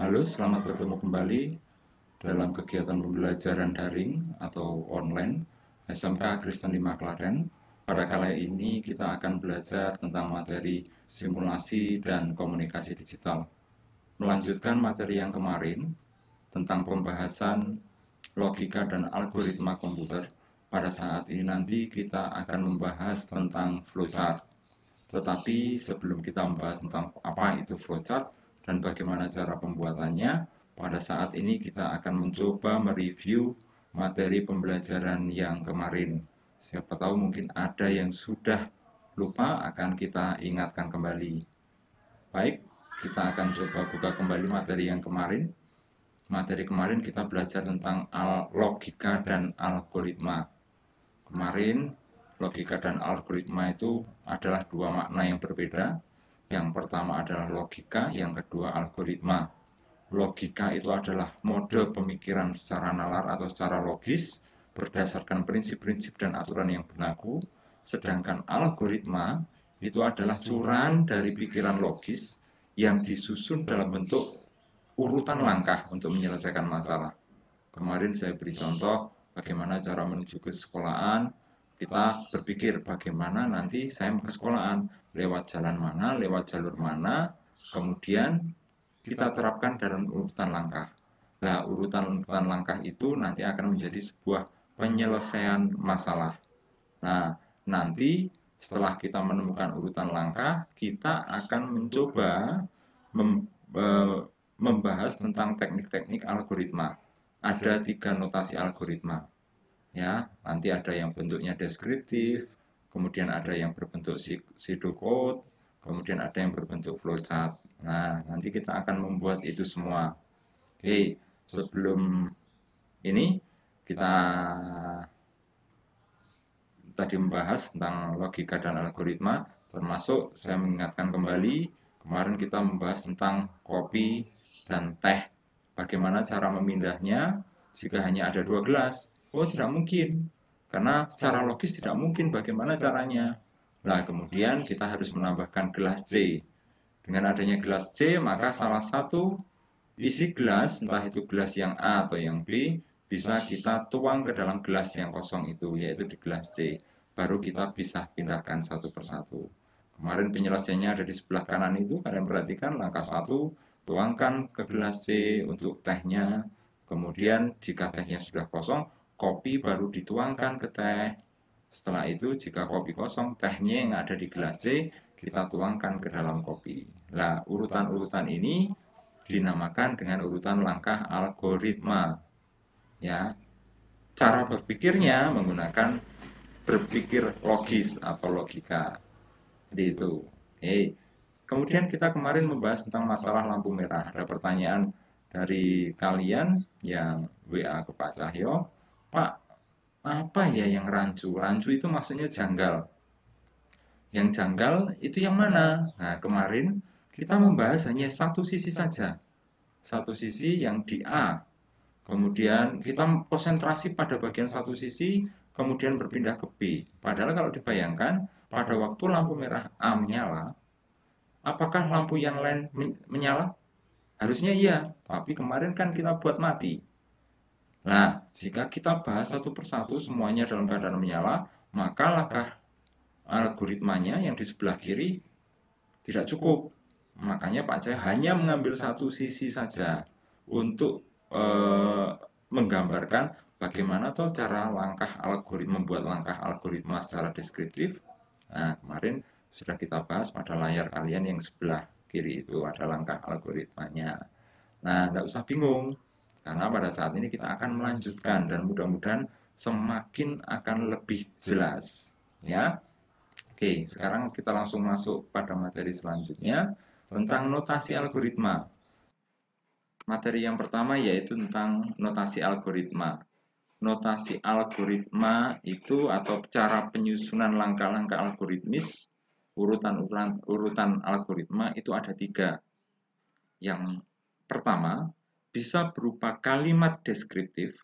Halo, selamat bertemu kembali dalam kegiatan pembelajaran daring atau online SMK Kristen 5 Klaten. Pada kali ini kita akan belajar tentang materi simulasi dan komunikasi digital. Melanjutkan materi yang kemarin tentang pembahasan logika dan algoritma komputer, pada saat ini nanti kita akan membahas tentang flowchart. Tetapi sebelum kita membahas tentang apa itu flowchart, dan bagaimana cara pembuatannya, pada saat ini kita akan mencoba mereview materi pembelajaran yang kemarin. Siapa tahu mungkin ada yang sudah lupa akan kita ingatkan kembali. Baik, kita akan coba buka kembali materi yang kemarin. Materi kemarin kita belajar tentang logika dan algoritma. Kemarin logika dan algoritma itu adalah dua makna yang berbeda yang pertama adalah logika, yang kedua algoritma. Logika itu adalah mode pemikiran secara nalar atau secara logis berdasarkan prinsip-prinsip dan aturan yang berlaku, sedangkan algoritma itu adalah curan dari pikiran logis yang disusun dalam bentuk urutan langkah untuk menyelesaikan masalah. Kemarin saya beri contoh bagaimana cara menuju ke sekolahan, kita berpikir bagaimana nanti saya mau ke sekolahan lewat jalan mana lewat jalur mana kemudian kita terapkan dalam urutan langkah nah urutan-urutan langkah itu nanti akan menjadi sebuah penyelesaian masalah nah nanti setelah kita menemukan urutan langkah kita akan mencoba mem, e, membahas tentang teknik-teknik algoritma ada tiga notasi algoritma ya nanti ada yang bentuknya deskriptif kemudian ada yang berbentuk pseudo code kemudian ada yang berbentuk flowchart nah nanti kita akan membuat itu semua oke sebelum ini kita tadi membahas tentang logika dan algoritma termasuk saya mengingatkan kembali kemarin kita membahas tentang kopi dan teh bagaimana cara memindahnya jika hanya ada dua gelas Oh tidak mungkin, karena secara logis tidak mungkin bagaimana caranya. Nah kemudian kita harus menambahkan gelas C. Dengan adanya gelas C, maka salah satu isi gelas, entah itu gelas yang A atau yang B, bisa kita tuang ke dalam gelas yang kosong itu, yaitu di gelas C. Baru kita bisa pindahkan satu persatu. Kemarin penyelesaiannya ada di sebelah kanan itu, kalian perhatikan langkah satu, tuangkan ke gelas C untuk tehnya. Kemudian jika tehnya sudah kosong, kopi baru dituangkan ke teh. Setelah itu, jika kopi kosong, tehnya yang ada di gelas C kita tuangkan ke dalam kopi. Nah, urutan-urutan ini dinamakan dengan urutan langkah algoritma. Ya. Cara berpikirnya menggunakan berpikir logis atau logika. Jadi itu. Hey. Kemudian kita kemarin membahas tentang masalah lampu merah. Ada pertanyaan dari kalian yang WA ke Pak Cahyo Pak, apa ya yang rancu? Rancu itu maksudnya janggal. Yang janggal itu yang mana? Nah, kemarin kita membahas hanya satu sisi saja. Satu sisi yang di A. Kemudian kita konsentrasi pada bagian satu sisi, kemudian berpindah ke B. Padahal kalau dibayangkan, pada waktu lampu merah A menyala, apakah lampu yang lain menyala? Harusnya iya, tapi kemarin kan kita buat mati. Nah, jika kita bahas satu persatu semuanya dalam keadaan menyala, maka langkah algoritmanya yang di sebelah kiri tidak cukup. Makanya Pak Cahaya hanya mengambil satu sisi saja untuk e, menggambarkan bagaimana atau cara langkah algoritma membuat langkah algoritma secara deskriptif. Nah, kemarin sudah kita bahas pada layar kalian yang sebelah kiri itu ada langkah algoritmanya. Nah, nggak usah bingung. Karena pada saat ini kita akan melanjutkan dan mudah-mudahan semakin akan lebih jelas. Ya. Oke, sekarang kita langsung masuk pada materi selanjutnya tentang notasi algoritma. Materi yang pertama yaitu tentang notasi algoritma. Notasi algoritma itu atau cara penyusunan langkah-langkah algoritmis, urutan-urutan urutan algoritma itu ada tiga. Yang pertama bisa berupa kalimat deskriptif.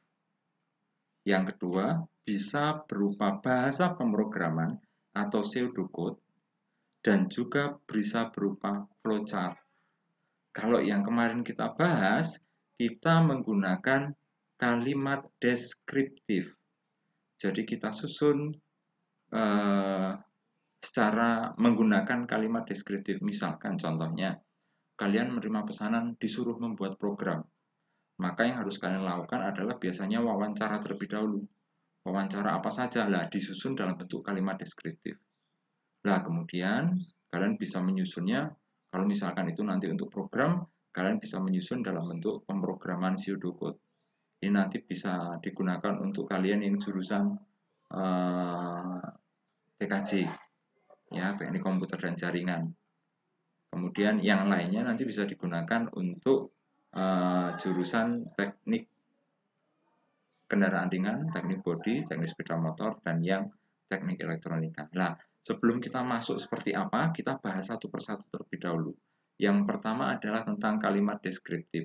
Yang kedua, bisa berupa bahasa pemrograman atau pseudocode dan juga bisa berupa flowchart. Kalau yang kemarin kita bahas, kita menggunakan kalimat deskriptif. Jadi kita susun eh, secara menggunakan kalimat deskriptif. Misalkan contohnya, kalian menerima pesanan disuruh membuat program maka yang harus kalian lakukan adalah biasanya wawancara terlebih dahulu. Wawancara apa saja lah disusun dalam bentuk kalimat deskriptif. Nah, kemudian kalian bisa menyusunnya kalau misalkan itu nanti untuk program kalian bisa menyusun dalam bentuk pemrograman pseudocode. Ini nanti bisa digunakan untuk kalian yang jurusan eh, TKJ ya teknik komputer dan jaringan. Kemudian yang lainnya nanti bisa digunakan untuk Eh, jurusan teknik kendaraan ringan, teknik bodi, teknik sepeda motor, dan yang teknik elektronika. Nah, sebelum kita masuk seperti apa, kita bahas satu persatu terlebih dahulu. Yang pertama adalah tentang kalimat deskriptif.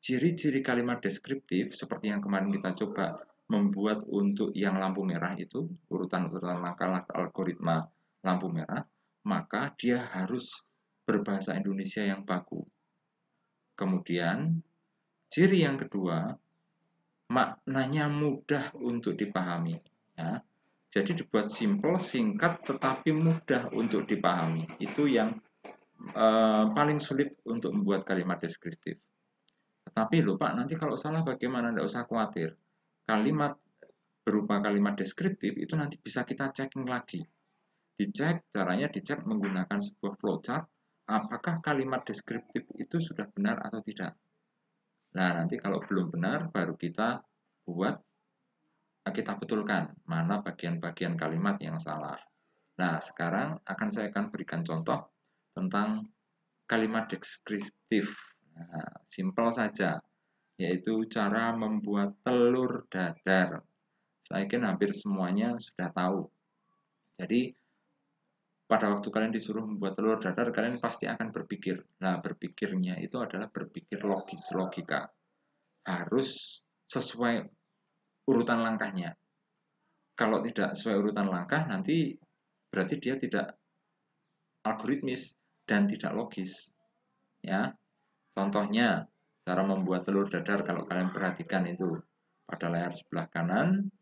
Ciri-ciri kalimat deskriptif seperti yang kemarin kita coba membuat untuk yang lampu merah itu, urutan-urutan langkah-langkah algoritma lampu merah, maka dia harus berbahasa Indonesia yang baku. Kemudian, ciri yang kedua, maknanya mudah untuk dipahami. Ya. Jadi dibuat simple, singkat, tetapi mudah untuk dipahami. Itu yang e, paling sulit untuk membuat kalimat deskriptif. Tetapi lupa nanti kalau salah bagaimana? Tidak usah khawatir. Kalimat berupa kalimat deskriptif itu nanti bisa kita checking lagi. Dicek, caranya dicek menggunakan sebuah flowchart apakah kalimat deskriptif itu sudah benar atau tidak. Nah, nanti kalau belum benar, baru kita buat, eh, kita betulkan mana bagian-bagian kalimat yang salah. Nah, sekarang akan saya akan berikan contoh tentang kalimat deskriptif. Nah, simple saja, yaitu cara membuat telur dadar. Saya yakin hampir semuanya sudah tahu. Jadi, pada waktu kalian disuruh membuat telur dadar, kalian pasti akan berpikir. Nah, berpikirnya itu adalah berpikir logis, logika. Harus sesuai urutan langkahnya. Kalau tidak sesuai urutan langkah, nanti berarti dia tidak algoritmis dan tidak logis. Ya. Contohnya, cara membuat telur dadar kalau kalian perhatikan itu pada layar sebelah kanan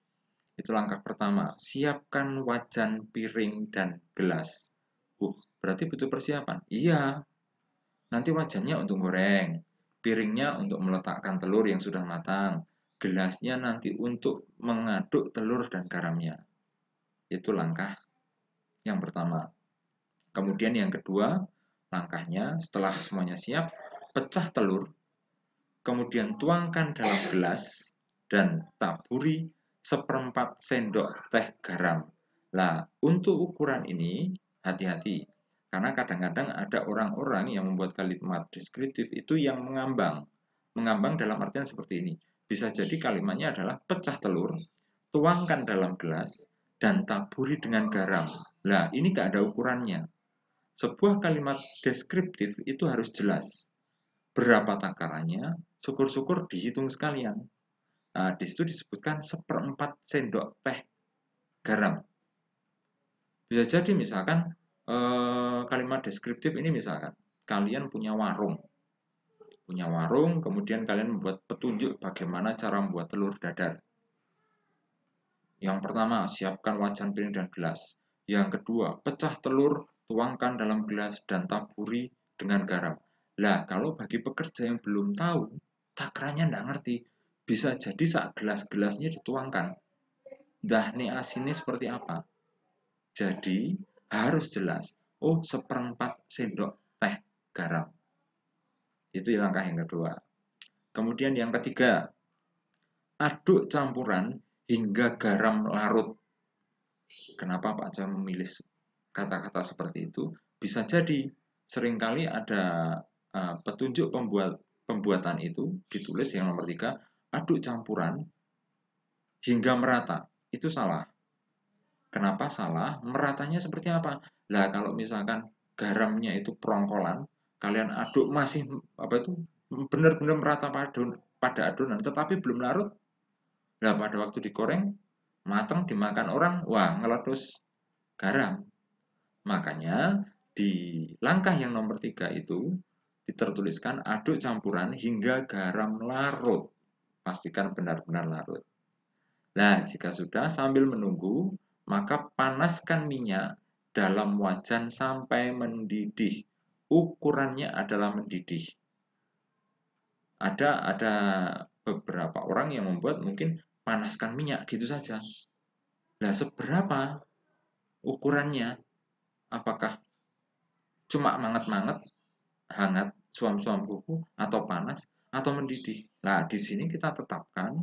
itu langkah pertama. Siapkan wajan, piring, dan gelas. Uh, berarti butuh persiapan. Iya. Nanti wajannya untuk goreng. Piringnya untuk meletakkan telur yang sudah matang. Gelasnya nanti untuk mengaduk telur dan garamnya. Itu langkah yang pertama. Kemudian yang kedua, langkahnya setelah semuanya siap, pecah telur, kemudian tuangkan dalam gelas dan taburi seperempat sendok teh garam. Nah, untuk ukuran ini hati-hati karena kadang-kadang ada orang-orang yang membuat kalimat deskriptif itu yang mengambang. Mengambang dalam artian seperti ini. Bisa jadi kalimatnya adalah pecah telur, tuangkan dalam gelas, dan taburi dengan garam. Nah, ini gak ada ukurannya. Sebuah kalimat deskriptif itu harus jelas. Berapa takarannya, syukur-syukur dihitung sekalian. Nah, di situ disebutkan seperempat sendok teh garam. Bisa jadi misalkan eh, kalimat deskriptif ini misalkan kalian punya warung, punya warung, kemudian kalian membuat petunjuk bagaimana cara membuat telur dadar. Yang pertama, siapkan wajan piring dan gelas. Yang kedua, pecah telur, tuangkan dalam gelas, dan taburi dengan garam. Lah, kalau bagi pekerja yang belum tahu, takranya nggak ngerti, bisa jadi saat gelas-gelasnya dituangkan. Dahni asinnya seperti apa? Jadi harus jelas. Oh, seperempat sendok teh garam. Itu ya langkah yang kedua. Kemudian yang ketiga, aduk campuran hingga garam larut. Kenapa Pak Jam memilih kata-kata seperti itu? Bisa jadi seringkali ada uh, petunjuk pembuat pembuatan itu ditulis yang nomor tiga aduk campuran hingga merata. Itu salah. Kenapa salah? Meratanya seperti apa? Lah kalau misalkan garamnya itu perongkolan, kalian aduk masih apa itu benar-benar merata pada pada adonan, tetapi belum larut. Lah pada waktu digoreng, matang dimakan orang, wah ngeletus garam. Makanya di langkah yang nomor tiga itu ditertuliskan aduk campuran hingga garam larut pastikan benar-benar larut. Nah, jika sudah sambil menunggu, maka panaskan minyak dalam wajan sampai mendidih. Ukurannya adalah mendidih. Ada ada beberapa orang yang membuat mungkin panaskan minyak gitu saja. Nah, seberapa ukurannya? Apakah cuma manget-manget, hangat, suam-suam kuku, atau panas, atau mendidih. Nah, di sini kita tetapkan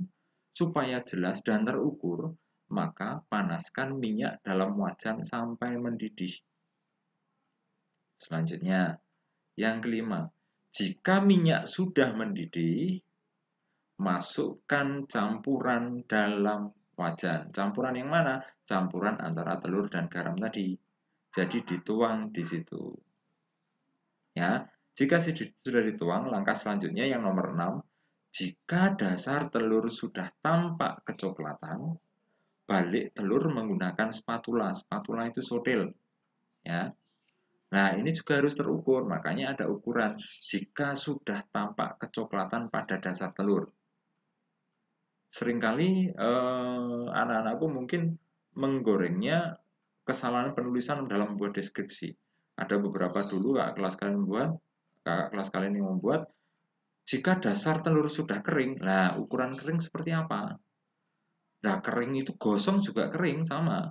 supaya jelas dan terukur, maka panaskan minyak dalam wajan sampai mendidih. Selanjutnya, yang kelima, jika minyak sudah mendidih, masukkan campuran dalam wajan. Campuran yang mana? Campuran antara telur dan garam tadi. Jadi dituang di situ. Ya, jika si sudah dituang, langkah selanjutnya yang nomor 6, jika dasar telur sudah tampak kecoklatan, balik telur menggunakan spatula. Spatula itu sodel. Ya. Nah, ini juga harus terukur, makanya ada ukuran jika sudah tampak kecoklatan pada dasar telur. Seringkali eh, anak-anakku mungkin menggorengnya kesalahan penulisan dalam membuat deskripsi. Ada beberapa dulu kak kelas kalian buat kakak kelas kalian ini membuat jika dasar telur sudah kering, nah ukuran kering seperti apa? Nah kering itu gosong juga kering sama.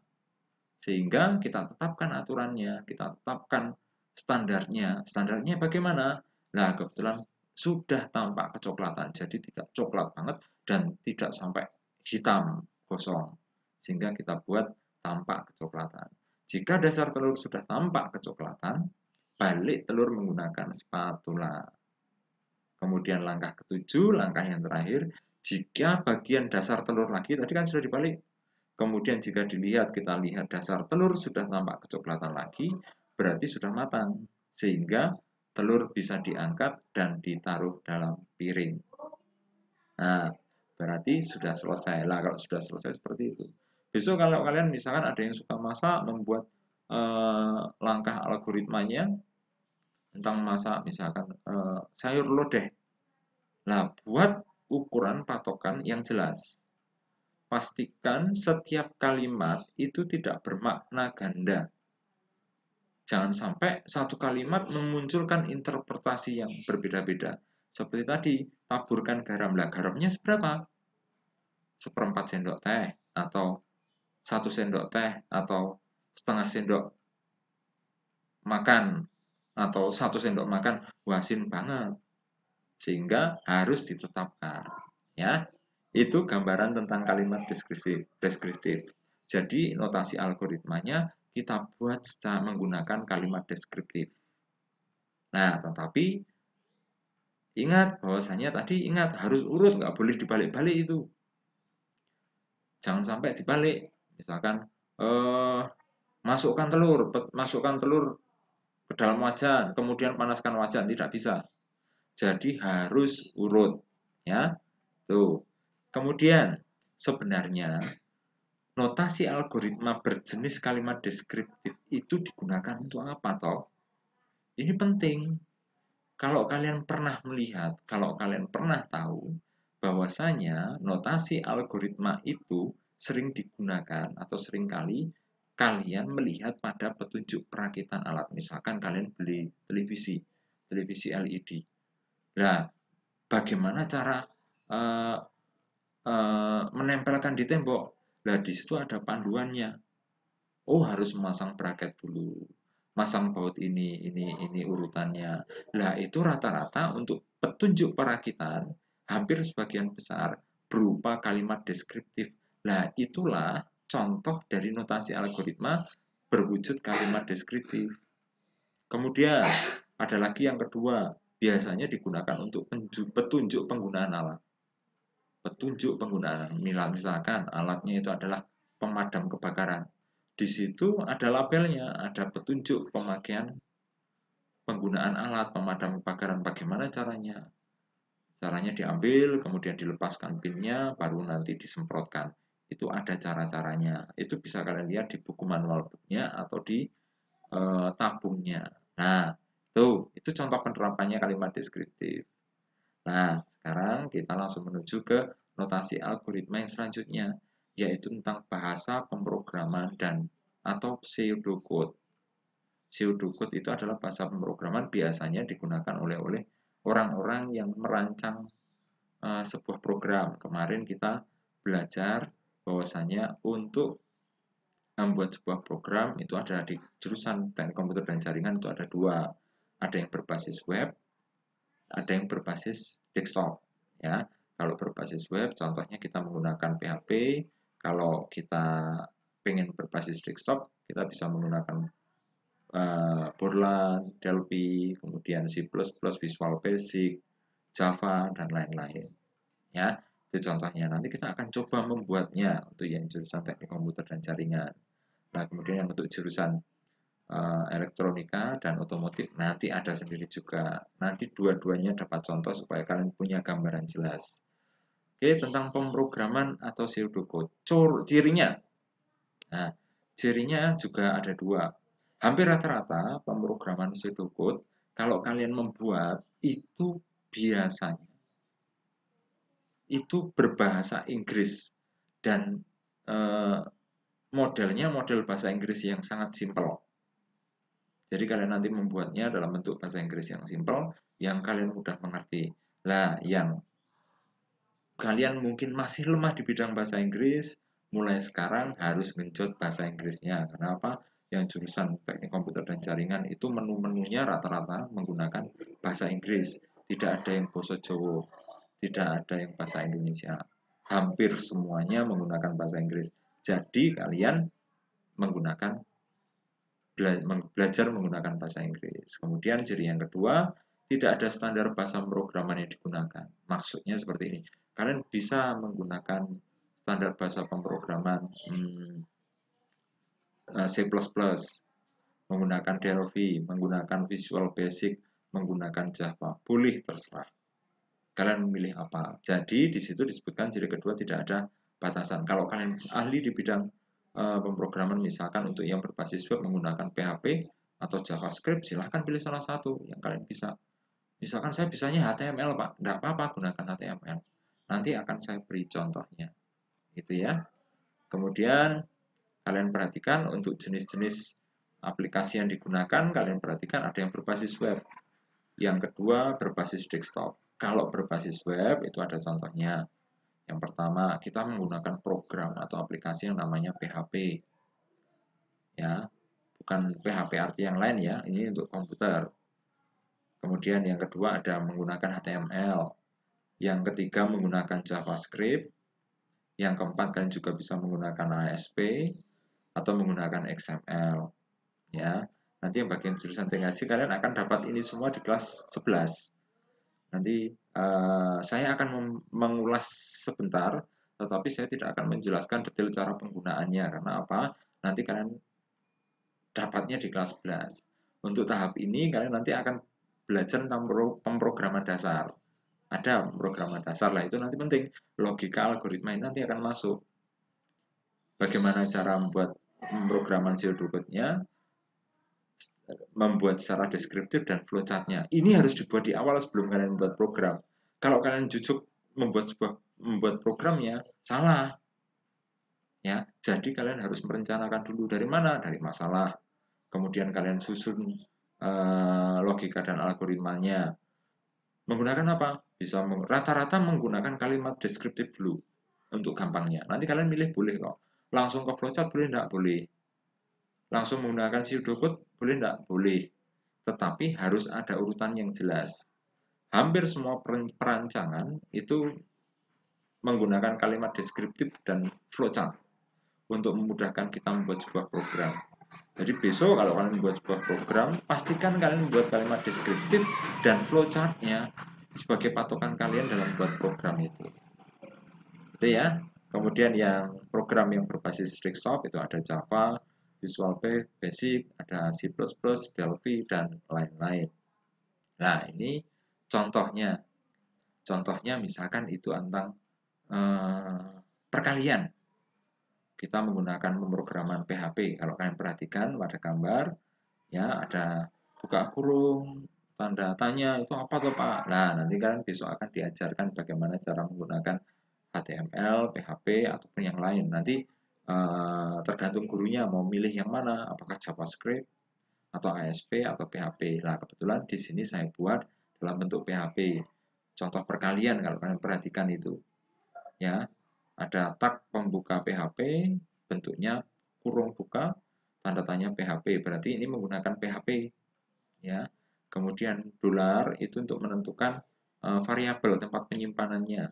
Sehingga kita tetapkan aturannya, kita tetapkan standarnya. Standarnya bagaimana? Nah kebetulan sudah tampak kecoklatan, jadi tidak coklat banget dan tidak sampai hitam gosong. Sehingga kita buat tampak kecoklatan. Jika dasar telur sudah tampak kecoklatan, balik telur menggunakan spatula. Kemudian langkah ketujuh, langkah yang terakhir, jika bagian dasar telur lagi, tadi kan sudah dibalik, kemudian jika dilihat, kita lihat dasar telur sudah tampak kecoklatan lagi, berarti sudah matang, sehingga telur bisa diangkat dan ditaruh dalam piring. Nah, berarti sudah selesai lah kalau sudah selesai seperti itu. Besok kalau kalian misalkan ada yang suka masak, membuat Eh, langkah algoritmanya tentang masa misalkan eh, sayur lodeh. Nah, buat ukuran patokan yang jelas. Pastikan setiap kalimat itu tidak bermakna ganda. Jangan sampai satu kalimat memunculkan interpretasi yang berbeda-beda. Seperti tadi, taburkan garam. Lah, garamnya seberapa? Seperempat sendok teh, atau satu sendok teh, atau setengah sendok makan atau satu sendok makan wasin banget sehingga harus ditetapkan ya itu gambaran tentang kalimat deskriptif deskriptif jadi notasi algoritmanya kita buat secara menggunakan kalimat deskriptif nah tetapi ingat bahwasanya tadi ingat harus urut nggak boleh dibalik-balik itu jangan sampai dibalik misalkan eh, masukkan telur, masukkan telur ke dalam wajan, kemudian panaskan wajan, tidak bisa. Jadi harus urut, ya. Tuh. Kemudian sebenarnya notasi algoritma berjenis kalimat deskriptif itu digunakan untuk apa toh? Ini penting. Kalau kalian pernah melihat, kalau kalian pernah tahu bahwasanya notasi algoritma itu sering digunakan atau seringkali kalian melihat pada petunjuk perakitan alat. Misalkan kalian beli televisi, televisi LED. Nah, bagaimana cara uh, uh, menempelkan di tembok? Nah, di situ ada panduannya. Oh, harus memasang bracket dulu. Masang baut ini, ini, ini urutannya. Nah, itu rata-rata untuk petunjuk perakitan hampir sebagian besar berupa kalimat deskriptif. Nah, itulah contoh dari notasi algoritma berwujud kalimat deskriptif. Kemudian, ada lagi yang kedua, biasanya digunakan untuk petunjuk penggunaan alat. Petunjuk penggunaan, misalkan alatnya itu adalah pemadam kebakaran. Di situ ada labelnya, ada petunjuk pemakaian penggunaan alat pemadam kebakaran. Bagaimana caranya? Caranya diambil, kemudian dilepaskan pinnya, baru nanti disemprotkan itu ada cara-caranya. Itu bisa kalian lihat di buku manual booknya atau di e, tabungnya. Nah, tuh itu contoh penerapannya kalimat deskriptif. Nah, sekarang kita langsung menuju ke notasi algoritma yang selanjutnya, yaitu tentang bahasa pemrograman dan atau pseudocode. Pseudocode itu adalah bahasa pemrograman biasanya digunakan oleh oleh orang-orang yang merancang uh, sebuah program. Kemarin kita belajar bahwasanya untuk membuat sebuah program itu ada di jurusan teknik komputer dan jaringan itu ada dua ada yang berbasis web ada yang berbasis desktop ya kalau berbasis web contohnya kita menggunakan PHP kalau kita pengen berbasis desktop kita bisa menggunakan uh, Borland, Delphi, kemudian C++, Visual Basic, Java dan lain-lain. Ya, itu contohnya nanti kita akan coba membuatnya untuk yang jurusan teknik komputer dan jaringan nah kemudian yang untuk jurusan uh, elektronika dan otomotif nanti ada sendiri juga nanti dua-duanya dapat contoh supaya kalian punya gambaran jelas oke tentang pemrograman atau pseudocode code cirinya nah cirinya juga ada dua hampir rata-rata pemrograman pseudocode kalau kalian membuat itu biasanya itu berbahasa Inggris dan uh, modelnya model bahasa Inggris yang sangat simpel. Jadi kalian nanti membuatnya dalam bentuk bahasa Inggris yang simpel, yang kalian mudah mengerti. Nah, yang kalian mungkin masih lemah di bidang bahasa Inggris, mulai sekarang harus ngejot bahasa Inggrisnya. Kenapa? Yang jurusan teknik komputer dan jaringan itu menu-menunya rata-rata menggunakan bahasa Inggris. Tidak ada yang bahasa Jawa tidak ada yang bahasa Indonesia. Hampir semuanya menggunakan bahasa Inggris. Jadi kalian menggunakan belajar menggunakan bahasa Inggris. Kemudian ciri yang kedua, tidak ada standar bahasa pemrograman yang digunakan. Maksudnya seperti ini. Kalian bisa menggunakan standar bahasa pemrograman hmm, eh, C++, menggunakan Delphi, menggunakan Visual Basic, menggunakan Java. Boleh terserah kalian memilih apa. Jadi di situ disebutkan jilid kedua tidak ada batasan. Kalau kalian ahli di bidang uh, pemrograman misalkan untuk yang berbasis web menggunakan PHP atau JavaScript, silahkan pilih salah satu yang kalian bisa. Misalkan saya bisanya HTML, Pak. Nggak apa-apa gunakan HTML. Nanti akan saya beri contohnya. Gitu ya. Kemudian kalian perhatikan untuk jenis-jenis aplikasi yang digunakan, kalian perhatikan ada yang berbasis web. Yang kedua berbasis desktop kalau berbasis web itu ada contohnya. Yang pertama, kita menggunakan program atau aplikasi yang namanya PHP. Ya, bukan PHP arti yang lain ya, ini untuk komputer. Kemudian yang kedua ada menggunakan HTML. Yang ketiga menggunakan JavaScript. Yang keempat kalian juga bisa menggunakan ASP atau menggunakan XML. Ya. Nanti yang bagian jurusan TKJ kalian akan dapat ini semua di kelas 11. Nanti uh, saya akan mengulas sebentar, tetapi saya tidak akan menjelaskan detail cara penggunaannya karena apa? Nanti kalian dapatnya di kelas 11. Untuk tahap ini kalian nanti akan belajar tentang pemrograman dasar. Ada pemrograman dasar lah itu nanti penting. Logika algoritma ini nanti akan masuk. Bagaimana cara membuat pemrograman shell membuat secara deskriptif dan flowchartnya. Ini harus dibuat di awal sebelum kalian membuat program. Kalau kalian jujuk membuat sebuah membuat programnya salah, ya. Jadi kalian harus merencanakan dulu dari mana, dari masalah. Kemudian kalian susun uh, logika dan algoritmanya. Menggunakan apa? Bisa rata-rata meng menggunakan kalimat deskriptif dulu untuk gampangnya. Nanti kalian milih boleh kok. Langsung ke flowchart boleh tidak Boleh. Langsung menggunakan pseudocode boleh tidak? Boleh. Tetapi harus ada urutan yang jelas. Hampir semua perancangan itu menggunakan kalimat deskriptif dan flowchart untuk memudahkan kita membuat sebuah program. Jadi besok kalau kalian membuat sebuah program, pastikan kalian membuat kalimat deskriptif dan flowchartnya sebagai patokan kalian dalam membuat program itu. Itu ya. Kemudian yang program yang berbasis desktop itu ada Java, Visual Basic, ada C++, Delphi, dan lain-lain. Nah, ini contohnya. Contohnya misalkan itu tentang eh, perkalian. Kita menggunakan pemrograman PHP. Kalau kalian perhatikan pada gambar, ya ada buka kurung, tanda tanya, itu apa tuh Pak? Nah, nanti kalian besok akan diajarkan bagaimana cara menggunakan HTML, PHP, ataupun yang lain. Nanti Eh, tergantung gurunya mau milih yang mana, apakah JavaScript atau ASP atau PHP. Nah, kebetulan di sini saya buat dalam bentuk PHP. Contoh perkalian kalau kalian perhatikan itu. Ya, ada tag pembuka PHP, bentuknya kurung buka, tanda tanya PHP. Berarti ini menggunakan PHP. Ya. Kemudian dolar itu untuk menentukan uh, variabel tempat penyimpanannya.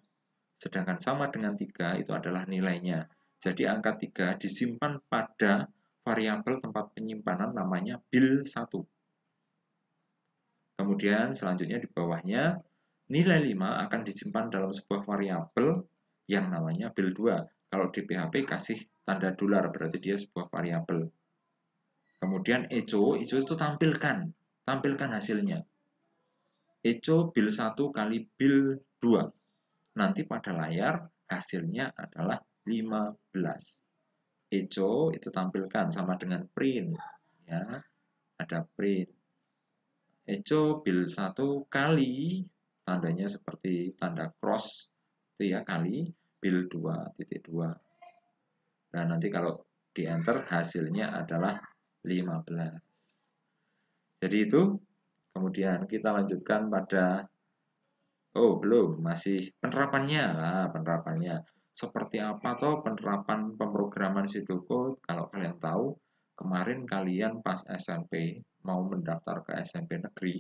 Sedangkan sama dengan tiga itu adalah nilainya. Jadi angka 3 disimpan pada variabel tempat penyimpanan namanya bil 1. Kemudian selanjutnya di bawahnya, nilai 5 akan disimpan dalam sebuah variabel yang namanya bil 2. Kalau di PHP kasih tanda dolar, berarti dia sebuah variabel. Kemudian echo eco itu tampilkan, tampilkan hasilnya. echo bil 1 kali bil 2. Nanti pada layar hasilnya adalah 15. Echo itu tampilkan sama dengan print. Ya, ada print. Echo bill 1 kali, tandanya seperti tanda cross, itu ya, kali bill 2.2. Nah, nanti kalau di enter hasilnya adalah 15. Jadi itu, kemudian kita lanjutkan pada, oh belum, masih penerapannya, lah penerapannya seperti apa atau penerapan pemrograman Sidoko kalau kalian tahu kemarin kalian pas SMP mau mendaftar ke SMP negeri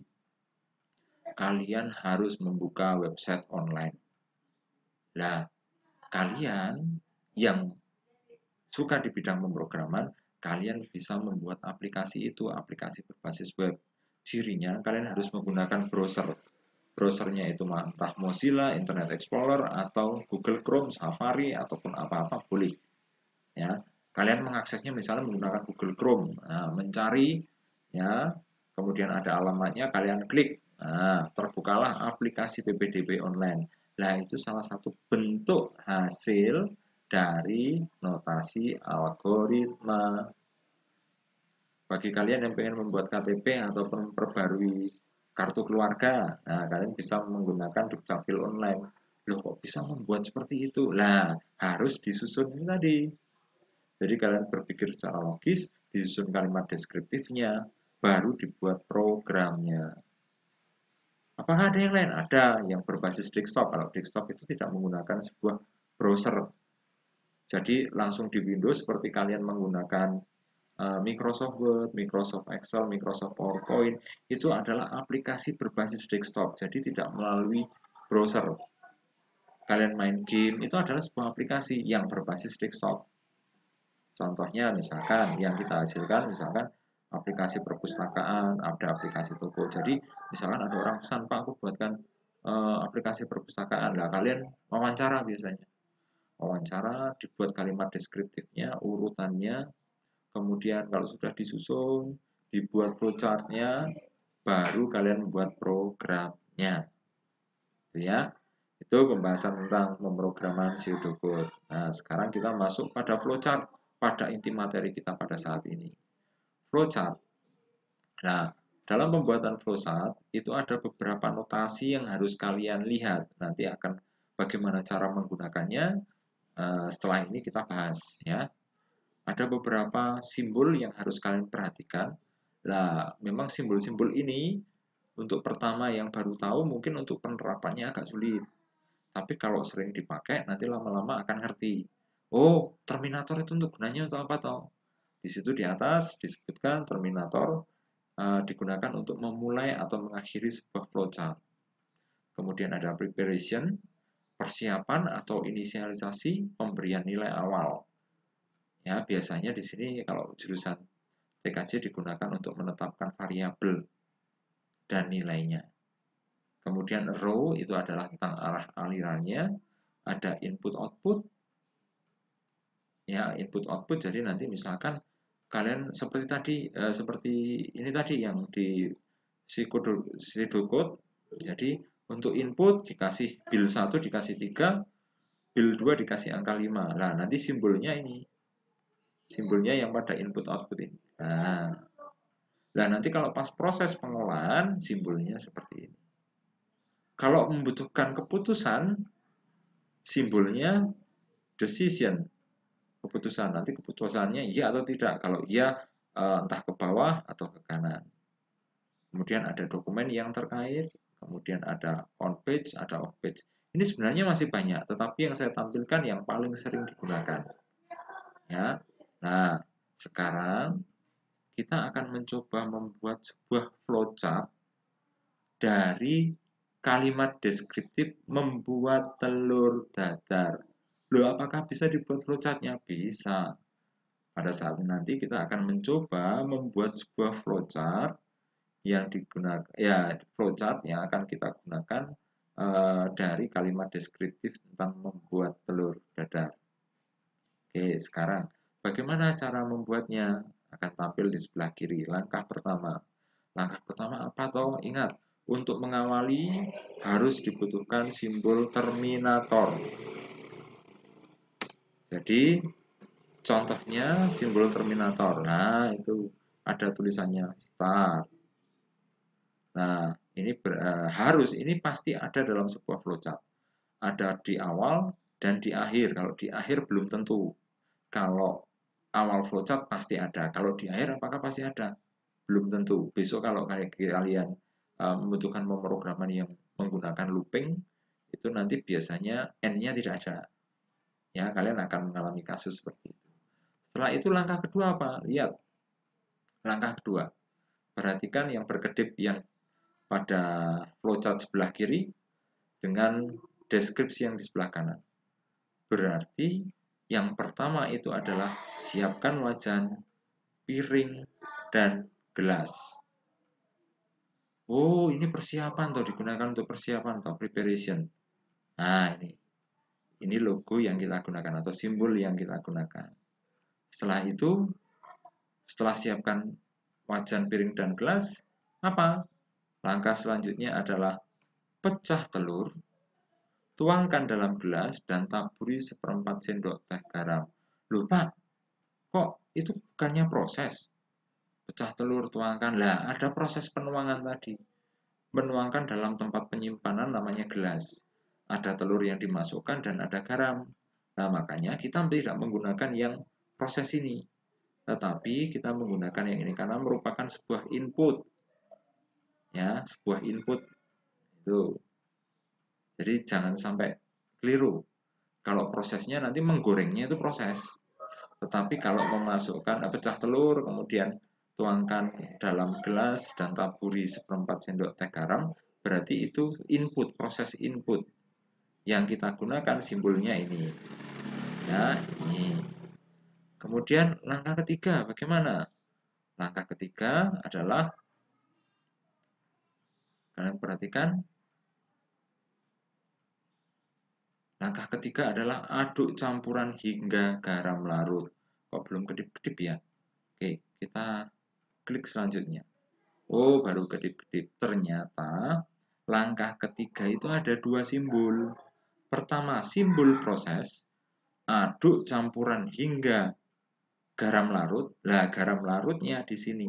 kalian harus membuka website online Nah kalian yang suka di bidang pemrograman kalian bisa membuat aplikasi itu aplikasi berbasis web cirinya kalian harus menggunakan browser browsernya itu entah Mozilla, Internet Explorer, atau Google Chrome, Safari, ataupun apa-apa boleh. Ya, kalian mengaksesnya misalnya menggunakan Google Chrome, nah, mencari, ya, kemudian ada alamatnya, kalian klik, nah, terbukalah aplikasi PPDB online. Nah, itu salah satu bentuk hasil dari notasi algoritma. Bagi kalian yang ingin membuat KTP ataupun memperbarui kartu keluarga. Nah, kalian bisa menggunakan Dukcapil online. Loh kok bisa membuat seperti itu? Lah, harus disusun ini tadi. Jadi kalian berpikir secara logis, disusun kalimat deskriptifnya, baru dibuat programnya. Apakah ada yang lain? Ada yang berbasis desktop. Kalau desktop itu tidak menggunakan sebuah browser. Jadi langsung di Windows seperti kalian menggunakan Eh, Microsoft Word, Microsoft Excel, Microsoft PowerPoint itu adalah aplikasi berbasis desktop, jadi tidak melalui browser. Kalian main game itu adalah sebuah aplikasi yang berbasis desktop. Contohnya misalkan yang kita hasilkan misalkan aplikasi perpustakaan, ada aplikasi toko. Jadi misalkan ada orang pesan, Pak aku buatkan e, aplikasi perpustakaan. lah kalian wawancara biasanya. Wawancara dibuat kalimat deskriptifnya, urutannya, Kemudian kalau sudah disusun, dibuat flowchartnya, baru kalian membuat programnya. Itu ya. Itu pembahasan tentang pemrograman pseudocode. Nah, sekarang kita masuk pada flowchart, pada inti materi kita pada saat ini. Flowchart. Nah, dalam pembuatan flowchart itu ada beberapa notasi yang harus kalian lihat. Nanti akan bagaimana cara menggunakannya. Eh, setelah ini kita bahas ya ada beberapa simbol yang harus kalian perhatikan. Nah, memang simbol-simbol ini untuk pertama yang baru tahu mungkin untuk penerapannya agak sulit. Tapi kalau sering dipakai, nanti lama-lama akan ngerti. Oh, Terminator itu untuk gunanya untuk apa toh? Di situ di atas disebutkan Terminator uh, digunakan untuk memulai atau mengakhiri sebuah flowchart. Kemudian ada preparation, persiapan atau inisialisasi pemberian nilai awal. Ya, biasanya di sini kalau jurusan TKJ digunakan untuk menetapkan variabel dan nilainya. Kemudian row itu adalah tentang arah alirannya, ada input output. Ya, input output jadi nanti misalkan kalian seperti tadi eh, seperti ini tadi yang di code. Jadi untuk input dikasih bill 1 dikasih 3, bill 2 dikasih angka 5. Nah, nanti simbolnya ini Simbolnya yang pada input output ini. Nah, nah nanti kalau pas proses pengolahan, simbolnya seperti ini. Kalau membutuhkan keputusan, simbolnya decision, keputusan. Nanti keputusannya iya atau tidak. Kalau iya, eh, entah ke bawah atau ke kanan. Kemudian ada dokumen yang terkait, kemudian ada on page, ada off page. Ini sebenarnya masih banyak, tetapi yang saya tampilkan yang paling sering digunakan. Ya. Nah, sekarang kita akan mencoba membuat sebuah flowchart dari kalimat deskriptif membuat telur dadar. Loh, apakah bisa dibuat flowchartnya? Bisa. Pada saat nanti kita akan mencoba membuat sebuah flowchart yang digunakan, ya flowchart yang akan kita gunakan uh, dari kalimat deskriptif tentang membuat telur dadar. Oke, sekarang Bagaimana cara membuatnya? Akan tampil di sebelah kiri, langkah pertama. Langkah pertama apa toh? Ingat, untuk mengawali harus dibutuhkan simbol terminator. Jadi, contohnya simbol terminator. Nah, itu ada tulisannya star. Nah, ini ber, uh, harus ini pasti ada dalam sebuah flowchart. Ada di awal dan di akhir. Kalau di akhir belum tentu. Kalau awal flowchart pasti ada. Kalau di akhir apakah pasti ada? Belum tentu. Besok kalau kalian eh, membutuhkan pemrograman yang menggunakan looping, itu nanti biasanya N-nya tidak ada. Ya, kalian akan mengalami kasus seperti itu. Setelah itu langkah kedua apa? Lihat. Langkah kedua. Perhatikan yang berkedip yang pada flowchart sebelah kiri dengan deskripsi yang di sebelah kanan. Berarti yang pertama itu adalah siapkan wajan, piring, dan gelas. Oh, ini persiapan tuh digunakan untuk persiapan atau preparation. Nah, ini. Ini logo yang kita gunakan atau simbol yang kita gunakan. Setelah itu, setelah siapkan wajan, piring, dan gelas, apa? Langkah selanjutnya adalah pecah telur Tuangkan dalam gelas dan taburi seperempat sendok teh garam. Lupa, kok itu bukannya proses? Pecah telur tuangkan. Lah, ada proses penuangan tadi. Menuangkan dalam tempat penyimpanan namanya gelas. Ada telur yang dimasukkan dan ada garam. Nah, makanya kita tidak menggunakan yang proses ini. Tetapi kita menggunakan yang ini karena merupakan sebuah input. Ya, sebuah input. Itu jadi jangan sampai keliru. Kalau prosesnya nanti menggorengnya itu proses. Tetapi kalau memasukkan eh, pecah telur, kemudian tuangkan dalam gelas dan taburi seperempat sendok teh garam, berarti itu input, proses input. Yang kita gunakan simbolnya ini. Nah, ini. Kemudian langkah ketiga bagaimana? Langkah ketiga adalah kalian perhatikan Langkah ketiga adalah aduk campuran hingga garam larut. Kok belum kedip-kedip ya? Oke, kita klik selanjutnya. Oh, baru kedip-kedip. Ternyata langkah ketiga itu ada dua simbol. Pertama, simbol proses. Aduk campuran hingga garam larut. Lah, garam larutnya di sini.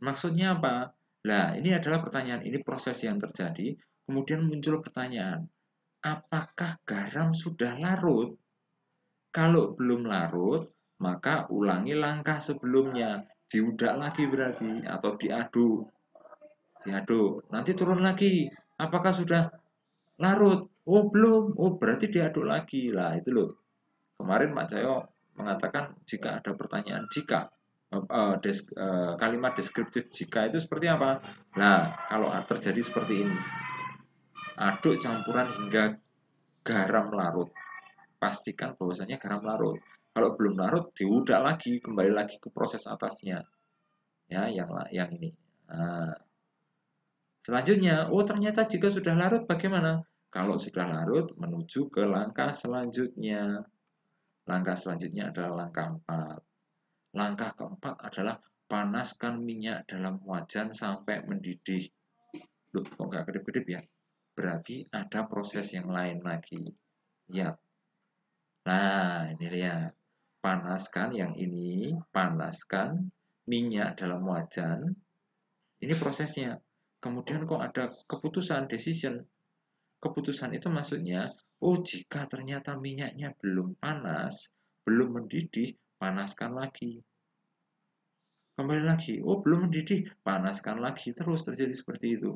Maksudnya apa? Lah, ini adalah pertanyaan. Ini proses yang terjadi. Kemudian muncul pertanyaan apakah garam sudah larut? Kalau belum larut, maka ulangi langkah sebelumnya. Diudak lagi berarti, atau diaduk. Diaduk, nanti turun lagi. Apakah sudah larut? Oh belum, oh berarti diaduk lagi. Lah itu loh. Kemarin Pak Cayo mengatakan jika ada pertanyaan jika eh, eh, kalimat deskriptif jika itu seperti apa? Nah, kalau terjadi seperti ini, Aduk campuran hingga garam larut. Pastikan bahwasanya garam larut. Kalau belum larut, diudak lagi, kembali lagi ke proses atasnya. Ya, yang yang ini. Nah. Selanjutnya, oh ternyata jika sudah larut bagaimana? Kalau sudah larut, menuju ke langkah selanjutnya. Langkah selanjutnya adalah langkah keempat. Langkah keempat adalah panaskan minyak dalam wajan sampai mendidih. Loh, kok nggak kedip-kedip ya? berarti ada proses yang lain lagi. ya Nah, ini dia Panaskan yang ini, panaskan minyak dalam wajan. Ini prosesnya. Kemudian kok ada keputusan, decision. Keputusan itu maksudnya, oh jika ternyata minyaknya belum panas, belum mendidih, panaskan lagi. Kembali lagi, oh belum mendidih, panaskan lagi. Terus terjadi seperti itu.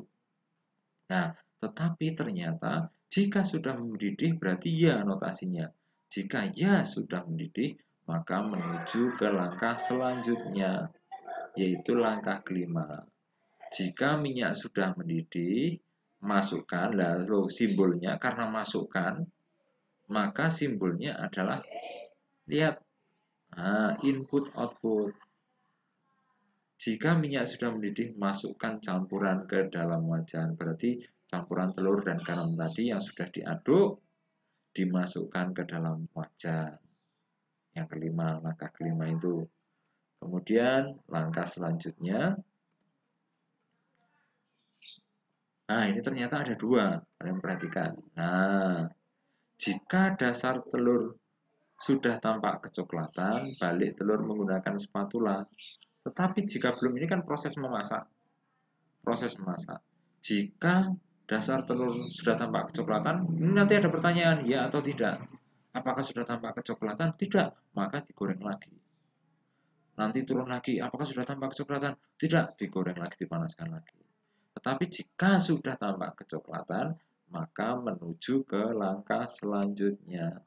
Nah, tetapi ternyata jika sudah mendidih berarti ya notasinya. Jika ya sudah mendidih, maka menuju ke langkah selanjutnya, yaitu langkah kelima. Jika minyak sudah mendidih, masukkan lalu simbolnya karena masukkan, maka simbolnya adalah lihat ah, input output. Jika minyak sudah mendidih, masukkan campuran ke dalam wajan. Berarti campuran telur dan garam tadi yang sudah diaduk dimasukkan ke dalam wajan. Yang kelima, langkah kelima itu. Kemudian langkah selanjutnya. Nah, ini ternyata ada dua. Kalian perhatikan. Nah, jika dasar telur sudah tampak kecoklatan, balik telur menggunakan spatula. Tetapi jika belum, ini kan proses memasak. Proses memasak. Jika dasar telur sudah tampak kecoklatan, nanti ada pertanyaan, ya atau tidak. Apakah sudah tampak kecoklatan? Tidak, maka digoreng lagi. Nanti turun lagi, apakah sudah tampak kecoklatan? Tidak, digoreng lagi, dipanaskan lagi. Tetapi jika sudah tampak kecoklatan, maka menuju ke langkah selanjutnya,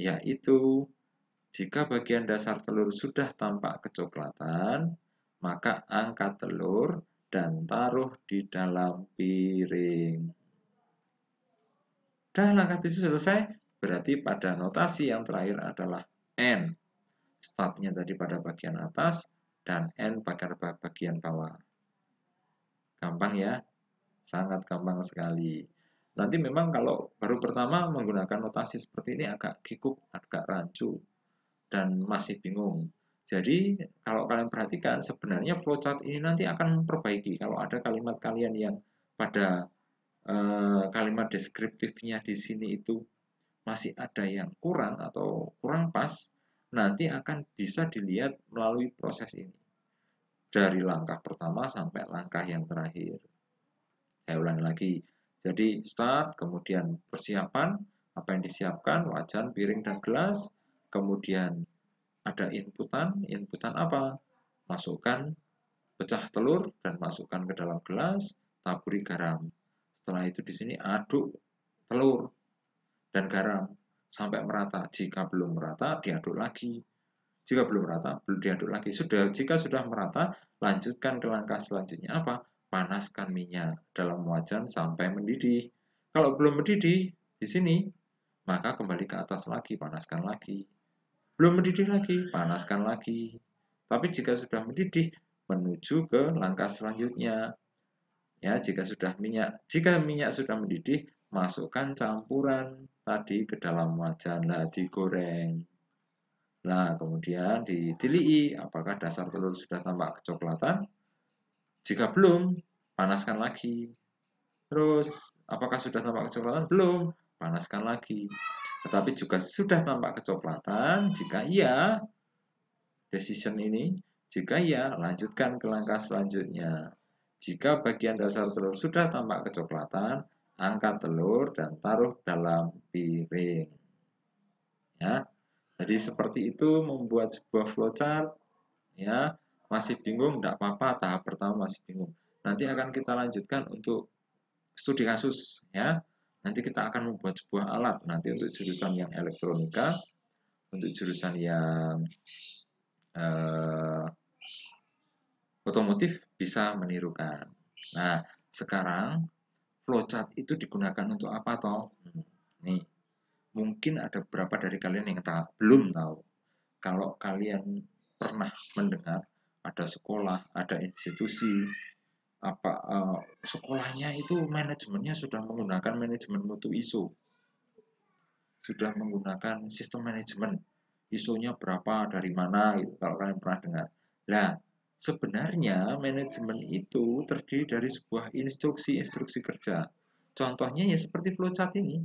yaitu jika bagian dasar telur sudah tampak kecoklatan, maka angkat telur dan taruh di dalam piring. Dan langkah tujuh selesai, berarti pada notasi yang terakhir adalah N. Startnya tadi pada bagian atas, dan N pada bagian bawah. Gampang ya? Sangat gampang sekali. Nanti memang kalau baru pertama menggunakan notasi seperti ini agak kikuk, agak rancu, dan masih bingung. Jadi kalau kalian perhatikan sebenarnya flowchart ini nanti akan memperbaiki kalau ada kalimat kalian yang pada eh, kalimat deskriptifnya di sini itu masih ada yang kurang atau kurang pas, nanti akan bisa dilihat melalui proses ini. Dari langkah pertama sampai langkah yang terakhir. Saya ulangi lagi. Jadi start, kemudian persiapan, apa yang disiapkan, wajan, piring, dan gelas, kemudian ada inputan, inputan apa? Masukkan pecah telur dan masukkan ke dalam gelas, taburi garam. Setelah itu di sini aduk telur dan garam sampai merata. Jika belum merata, diaduk lagi. Jika belum merata, belum diaduk lagi. Sudah jika sudah merata, lanjutkan ke langkah selanjutnya apa? Panaskan minyak dalam wajan sampai mendidih. Kalau belum mendidih di sini, maka kembali ke atas lagi, panaskan lagi. Belum mendidih lagi, panaskan lagi. Tapi jika sudah mendidih, menuju ke langkah selanjutnya. Ya, jika sudah minyak, jika minyak sudah mendidih, masukkan campuran tadi ke dalam wajan, lah digoreng. Nah, kemudian ditilii apakah dasar telur sudah tampak kecoklatan? Jika belum, panaskan lagi. Terus, apakah sudah tampak kecoklatan? Belum panaskan lagi. Tetapi juga sudah tampak kecoklatan, jika iya, decision ini, jika iya, lanjutkan ke langkah selanjutnya. Jika bagian dasar telur sudah tampak kecoklatan, angkat telur dan taruh dalam piring. Ya. Jadi seperti itu membuat sebuah flowchart ya. Masih bingung tidak apa-apa tahap pertama masih bingung. Nanti akan kita lanjutkan untuk studi kasus ya. Nanti kita akan membuat sebuah alat nanti untuk jurusan yang elektronika, untuk jurusan yang eh, otomotif bisa menirukan. Nah, sekarang flowchart itu digunakan untuk apa toh? nih, mungkin ada beberapa dari kalian yang tak, belum tahu. Kalau kalian pernah mendengar ada sekolah, ada institusi, apa uh, sekolahnya itu manajemennya sudah menggunakan manajemen mutu ISO sudah menggunakan sistem manajemen iso berapa dari mana gitu, kalau kalian pernah dengar nah sebenarnya manajemen itu terdiri dari sebuah instruksi-instruksi kerja contohnya ya seperti flowchart ini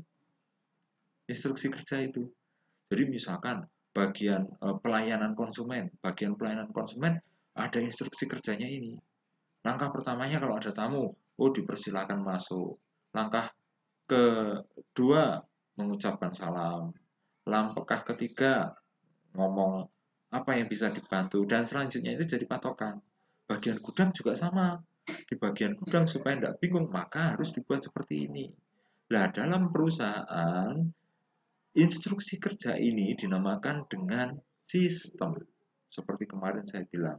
instruksi kerja itu jadi misalkan bagian uh, pelayanan konsumen bagian pelayanan konsumen ada instruksi kerjanya ini Langkah pertamanya kalau ada tamu, oh dipersilakan masuk. Langkah kedua mengucapkan salam. Langkah ketiga ngomong apa yang bisa dibantu dan selanjutnya itu jadi patokan. Bagian gudang juga sama. Di bagian gudang supaya tidak bingung maka harus dibuat seperti ini. Nah dalam perusahaan instruksi kerja ini dinamakan dengan sistem. Seperti kemarin saya bilang,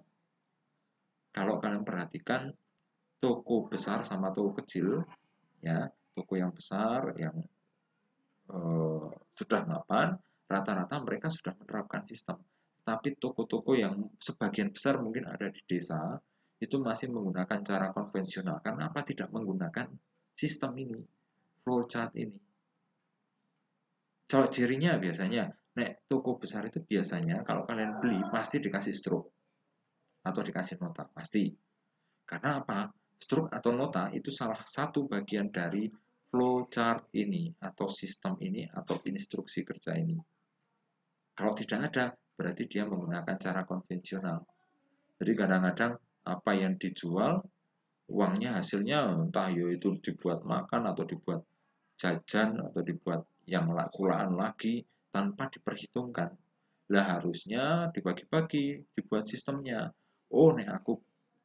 kalau kalian perhatikan toko besar sama toko kecil, ya toko yang besar yang e, sudah mapan, rata-rata mereka sudah menerapkan sistem. Tapi toko-toko yang sebagian besar mungkin ada di desa itu masih menggunakan cara konvensional. Karena apa? Tidak menggunakan sistem ini, flowchart ini. Kalau cirinya biasanya, nek toko besar itu biasanya kalau kalian beli pasti dikasih stroke atau dikasih nota pasti. Karena apa? Struk atau nota itu salah satu bagian dari flowchart ini atau sistem ini atau instruksi kerja ini. Kalau tidak ada, berarti dia menggunakan cara konvensional. Jadi kadang-kadang apa yang dijual, uangnya hasilnya entah yo ya itu dibuat makan atau dibuat jajan atau dibuat yang lakulaan lagi tanpa diperhitungkan. Lah harusnya dibagi-bagi, dibuat sistemnya oh nih aku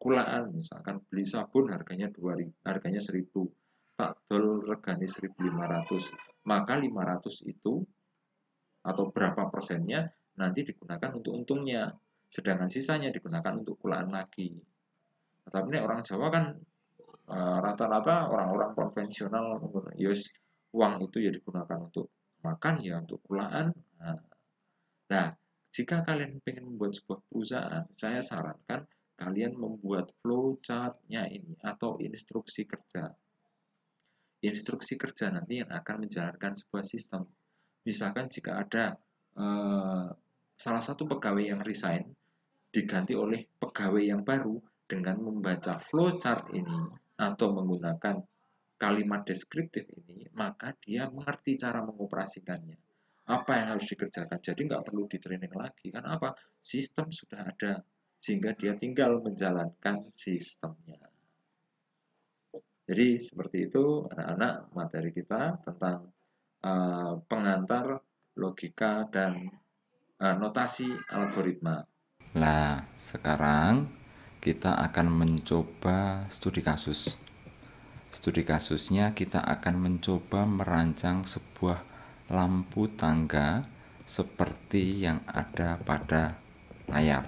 kulaan misalkan beli sabun harganya 2 harganya 1000 tak dol regani 1500 maka 500 itu atau berapa persennya nanti digunakan untuk untungnya sedangkan sisanya digunakan untuk kulaan lagi tapi ini orang Jawa kan eh, rata-rata orang-orang konvensional yes, ya uang itu ya digunakan untuk makan ya untuk kulaan nah jika kalian ingin membuat sebuah perusahaan, saya sarankan kalian membuat flowchart-nya ini atau instruksi kerja. Instruksi kerja nanti yang akan menjalankan sebuah sistem. Misalkan jika ada eh, salah satu pegawai yang resign diganti oleh pegawai yang baru dengan membaca flowchart ini atau menggunakan kalimat deskriptif ini, maka dia mengerti cara mengoperasikannya apa yang harus dikerjakan. Jadi nggak perlu di training lagi. Karena apa? Sistem sudah ada. Sehingga dia tinggal menjalankan sistemnya. Jadi seperti itu anak-anak materi kita tentang uh, pengantar logika dan uh, notasi algoritma. Nah, sekarang kita akan mencoba studi kasus. Studi kasusnya kita akan mencoba merancang sebuah lampu tangga seperti yang ada pada layar.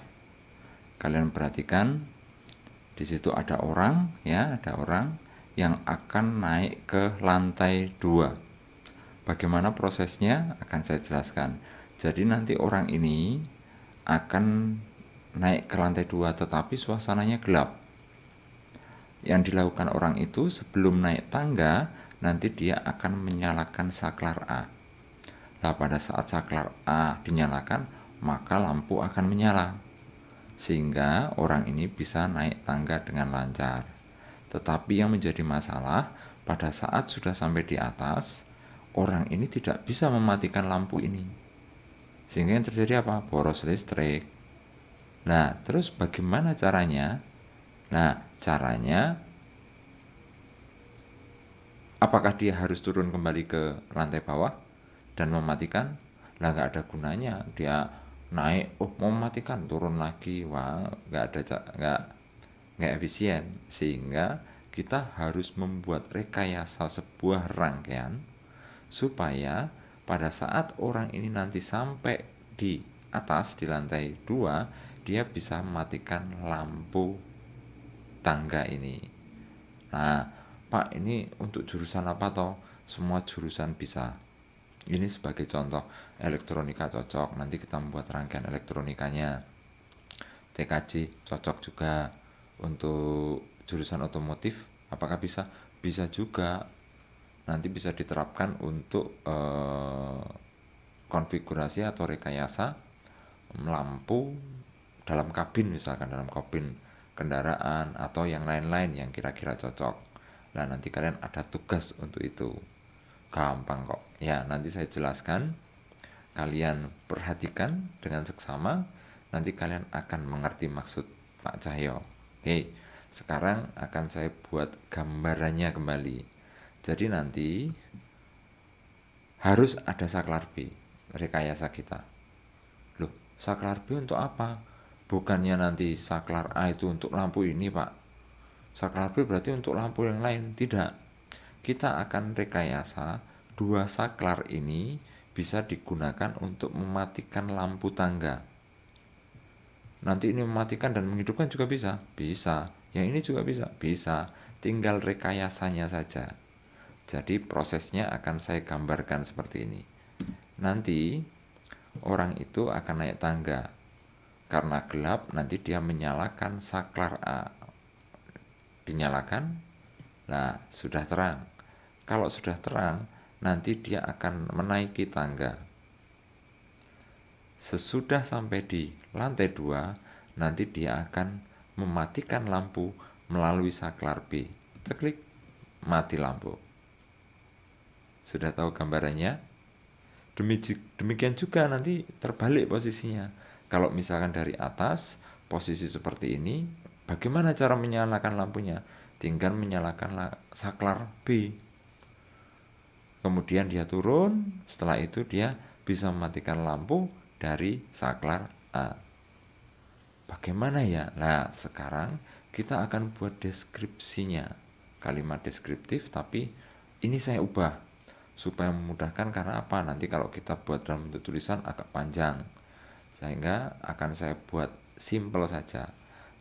Kalian perhatikan, di situ ada orang, ya, ada orang yang akan naik ke lantai dua. Bagaimana prosesnya akan saya jelaskan. Jadi nanti orang ini akan naik ke lantai dua, tetapi suasananya gelap. Yang dilakukan orang itu sebelum naik tangga, nanti dia akan menyalakan saklar A Nah, pada saat saklar A dinyalakan, maka lampu akan menyala. Sehingga orang ini bisa naik tangga dengan lancar. Tetapi yang menjadi masalah, pada saat sudah sampai di atas, orang ini tidak bisa mematikan lampu ini. Sehingga yang terjadi apa? Boros listrik. Nah, terus bagaimana caranya? Nah, caranya apakah dia harus turun kembali ke lantai bawah? dan mematikan lah nggak ada gunanya dia naik oh mau mematikan turun lagi wah nggak ada nggak nggak efisien sehingga kita harus membuat rekayasa sebuah rangkaian supaya pada saat orang ini nanti sampai di atas di lantai dua dia bisa mematikan lampu tangga ini nah pak ini untuk jurusan apa toh semua jurusan bisa ini sebagai contoh elektronika cocok, nanti kita membuat rangkaian elektronikanya. TKJ cocok juga untuk jurusan otomotif, apakah bisa? Bisa juga. Nanti bisa diterapkan untuk eh, konfigurasi atau rekayasa lampu dalam kabin misalkan dalam kabin kendaraan atau yang lain-lain yang kira-kira cocok. Nah, nanti kalian ada tugas untuk itu. Gampang kok. Ya, nanti saya jelaskan. Kalian perhatikan dengan seksama, nanti kalian akan mengerti maksud Pak Cahyo. Oke, sekarang akan saya buat gambarannya kembali. Jadi nanti harus ada saklar B, rekayasa kita. Loh, saklar B untuk apa? Bukannya nanti saklar A itu untuk lampu ini, Pak. Saklar B berarti untuk lampu yang lain, tidak kita akan rekayasa dua saklar ini bisa digunakan untuk mematikan lampu tangga. Nanti ini mematikan dan menghidupkan juga bisa, bisa. Yang ini juga bisa, bisa. Tinggal rekayasanya saja. Jadi prosesnya akan saya gambarkan seperti ini. Nanti orang itu akan naik tangga. Karena gelap, nanti dia menyalakan saklar A. Dinyalakan, nah sudah terang kalau sudah terang, nanti dia akan menaiki tangga. Sesudah sampai di lantai dua, nanti dia akan mematikan lampu melalui saklar B. Ceklik, mati lampu. Sudah tahu gambarannya? Demikian juga nanti terbalik posisinya. Kalau misalkan dari atas, posisi seperti ini, bagaimana cara menyalakan lampunya? Tinggal menyalakan saklar B kemudian dia turun setelah itu dia bisa mematikan lampu dari saklar A bagaimana ya nah sekarang kita akan buat deskripsinya kalimat deskriptif tapi ini saya ubah supaya memudahkan karena apa nanti kalau kita buat dalam bentuk tulisan agak panjang sehingga akan saya buat simple saja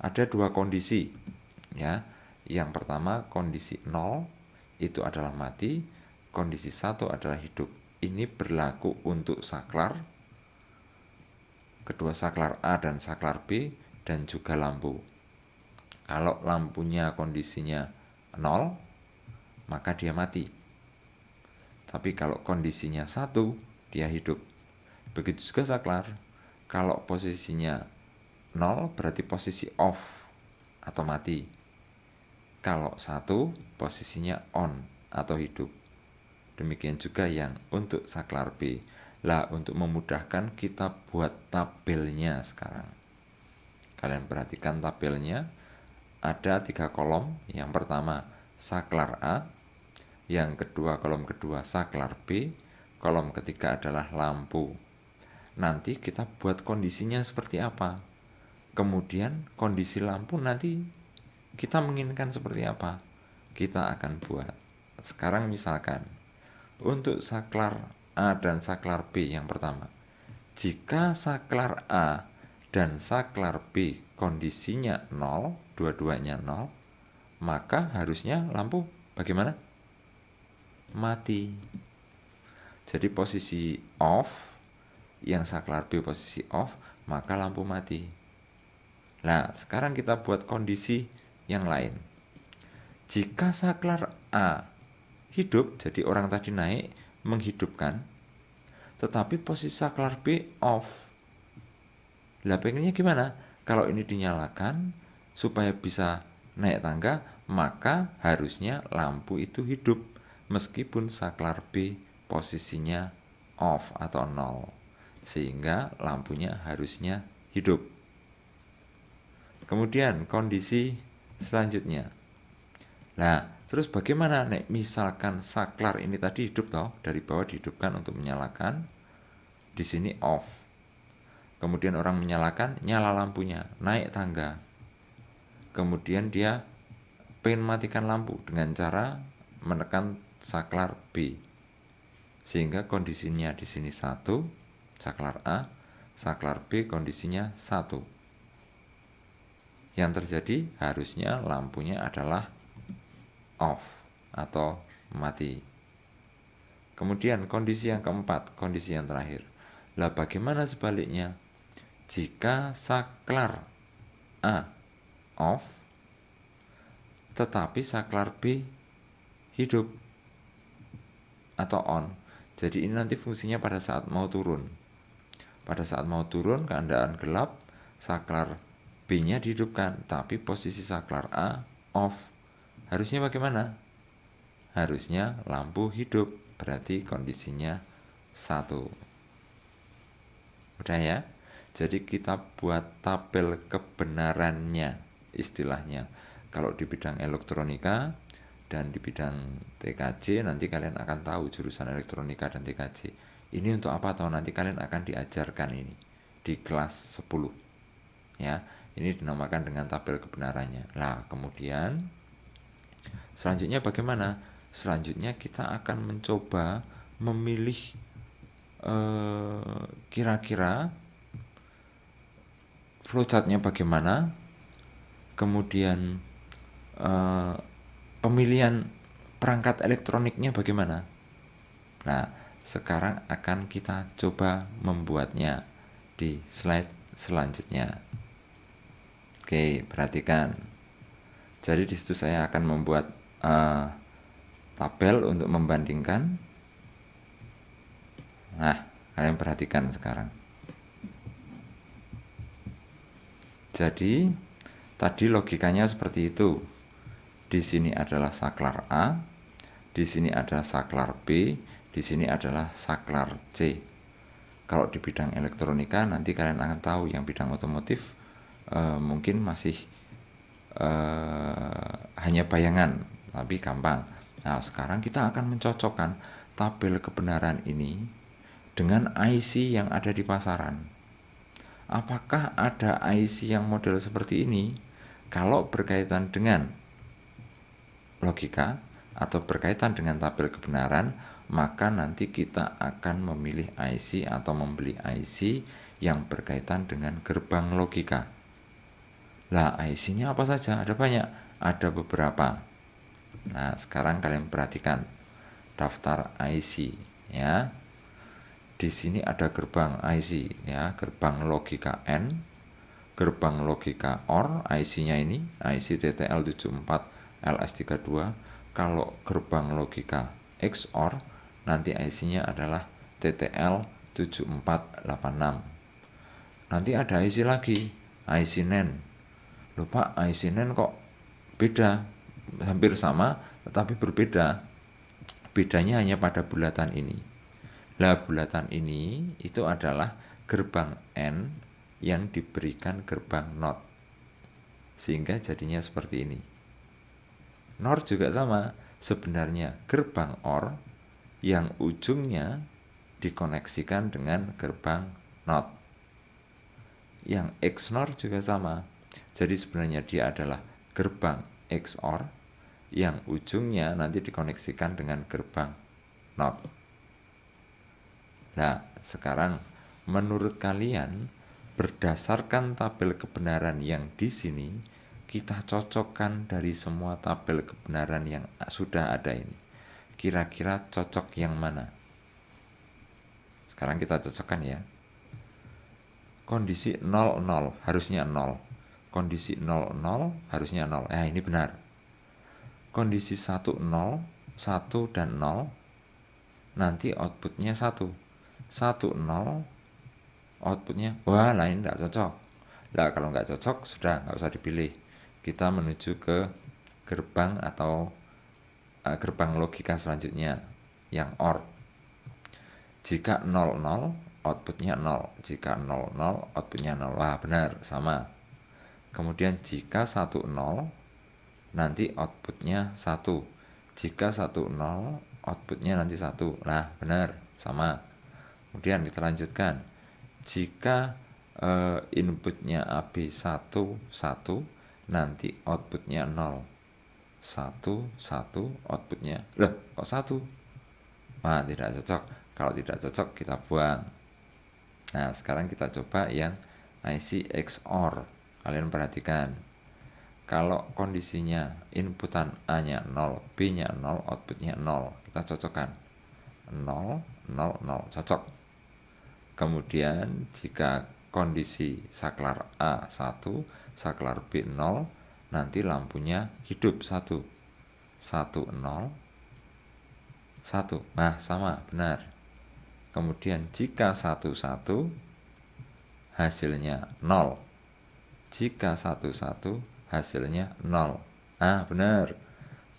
ada dua kondisi ya yang pertama kondisi nol itu adalah mati kondisi satu adalah hidup. Ini berlaku untuk saklar, kedua saklar A dan saklar B, dan juga lampu. Kalau lampunya kondisinya nol, maka dia mati. Tapi kalau kondisinya satu, dia hidup. Begitu juga saklar, kalau posisinya nol berarti posisi off atau mati. Kalau satu posisinya on atau hidup. Demikian juga yang untuk saklar B. Lah untuk memudahkan kita buat tabelnya sekarang. Kalian perhatikan tabelnya. Ada tiga kolom. Yang pertama saklar A. Yang kedua kolom kedua saklar B. Kolom ketiga adalah lampu. Nanti kita buat kondisinya seperti apa. Kemudian kondisi lampu nanti kita menginginkan seperti apa. Kita akan buat. Sekarang misalkan untuk saklar A dan saklar B yang pertama. Jika saklar A dan saklar B kondisinya 0, dua-duanya 0, maka harusnya lampu bagaimana? Mati. Jadi posisi off, yang saklar B posisi off, maka lampu mati. Nah, sekarang kita buat kondisi yang lain. Jika saklar A hidup, jadi orang tadi naik menghidupkan, tetapi posisi saklar B off. Lah pengennya gimana? Kalau ini dinyalakan supaya bisa naik tangga, maka harusnya lampu itu hidup meskipun saklar B posisinya off atau nol. Sehingga lampunya harusnya hidup. Kemudian kondisi selanjutnya. Nah, Terus bagaimana nek misalkan saklar ini tadi hidup toh dari bawah dihidupkan untuk menyalakan di sini off. Kemudian orang menyalakan nyala lampunya, naik tangga. Kemudian dia pengen matikan lampu dengan cara menekan saklar B. Sehingga kondisinya di sini satu, saklar A, saklar B kondisinya satu. Yang terjadi harusnya lampunya adalah off atau mati. Kemudian kondisi yang keempat, kondisi yang terakhir. Lah bagaimana sebaliknya? Jika saklar A off tetapi saklar B hidup atau on. Jadi ini nanti fungsinya pada saat mau turun. Pada saat mau turun keadaan gelap, saklar B-nya dihidupkan, tapi posisi saklar A off. Harusnya bagaimana? Harusnya lampu hidup, berarti kondisinya satu. Udah ya? Jadi kita buat tabel kebenarannya istilahnya. Kalau di bidang elektronika dan di bidang TKJ nanti kalian akan tahu jurusan elektronika dan TKJ. Ini untuk apa atau nanti kalian akan diajarkan ini di kelas 10. Ya, ini dinamakan dengan tabel kebenarannya. Nah, kemudian Selanjutnya bagaimana? Selanjutnya kita akan mencoba memilih eh, kira-kira uh, flowchartnya bagaimana, kemudian uh, pemilihan perangkat elektroniknya bagaimana. Nah, sekarang akan kita coba membuatnya di slide selanjutnya. Oke, perhatikan. Jadi disitu saya akan membuat Eh, tabel untuk membandingkan. Nah, kalian perhatikan sekarang. Jadi, tadi logikanya seperti itu. Di sini adalah saklar A, di sini ada saklar B, di sini adalah saklar C. Kalau di bidang elektronika nanti kalian akan tahu yang bidang otomotif eh, mungkin masih eh, hanya bayangan tapi gampang. Nah, sekarang kita akan mencocokkan tabel kebenaran ini dengan IC yang ada di pasaran. Apakah ada IC yang model seperti ini? Kalau berkaitan dengan logika atau berkaitan dengan tabel kebenaran, maka nanti kita akan memilih IC atau membeli IC yang berkaitan dengan gerbang logika. Lah, IC-nya apa saja? Ada banyak, ada beberapa. Nah, sekarang kalian perhatikan daftar IC ya. Di sini ada gerbang IC ya, gerbang logika N, gerbang logika OR IC-nya ini, IC TTL74 LS32. Kalau gerbang logika XOR nanti IC-nya adalah TTL7486. Nanti ada IC lagi, IC NAND. E Lupa IC NAND e kok beda hampir sama tetapi berbeda. Bedanya hanya pada bulatan ini. Lah bulatan ini itu adalah gerbang N yang diberikan gerbang not. Sehingga jadinya seperti ini. NOR juga sama, sebenarnya gerbang OR yang ujungnya dikoneksikan dengan gerbang NOT. Yang XNOR juga sama, jadi sebenarnya dia adalah gerbang XOR yang ujungnya nanti dikoneksikan dengan gerbang not. Nah, sekarang menurut kalian berdasarkan tabel kebenaran yang di sini kita cocokkan dari semua tabel kebenaran yang sudah ada ini. Kira-kira cocok yang mana? Sekarang kita cocokkan ya. Kondisi 00 harusnya 0. Kondisi 00 harusnya 0. Eh, ini benar kondisi 1 0, 1 dan 0 nanti outputnya 1. 1 0 outputnya wah lain nah, tidak cocok. Nah, kalau nggak cocok sudah nggak usah dipilih. Kita menuju ke gerbang atau uh, gerbang logika selanjutnya yang OR. Jika 00 outputnya 0, jika 00 outputnya 0. Wah, benar, sama. Kemudian jika 1, 10 nanti outputnya satu jika satu nol outputnya nanti satu nah benar sama kemudian kita lanjutkan jika uh, inputnya ab satu satu nanti outputnya nol satu satu outputnya loh kok satu nah tidak cocok kalau tidak cocok kita buang nah sekarang kita coba yang IC XOR kalian perhatikan kalau kondisinya inputan A-nya 0, B-nya 0, outputnya 0. Kita cocokkan. 0, 0, 0, cocok. Kemudian jika kondisi saklar A 1, saklar B 0, nanti lampunya hidup 1. 1, 0, 1. Nah, sama, benar. Kemudian jika 1, 1, hasilnya 0. Jika 1, 1, hasilnya 0. Ah, benar.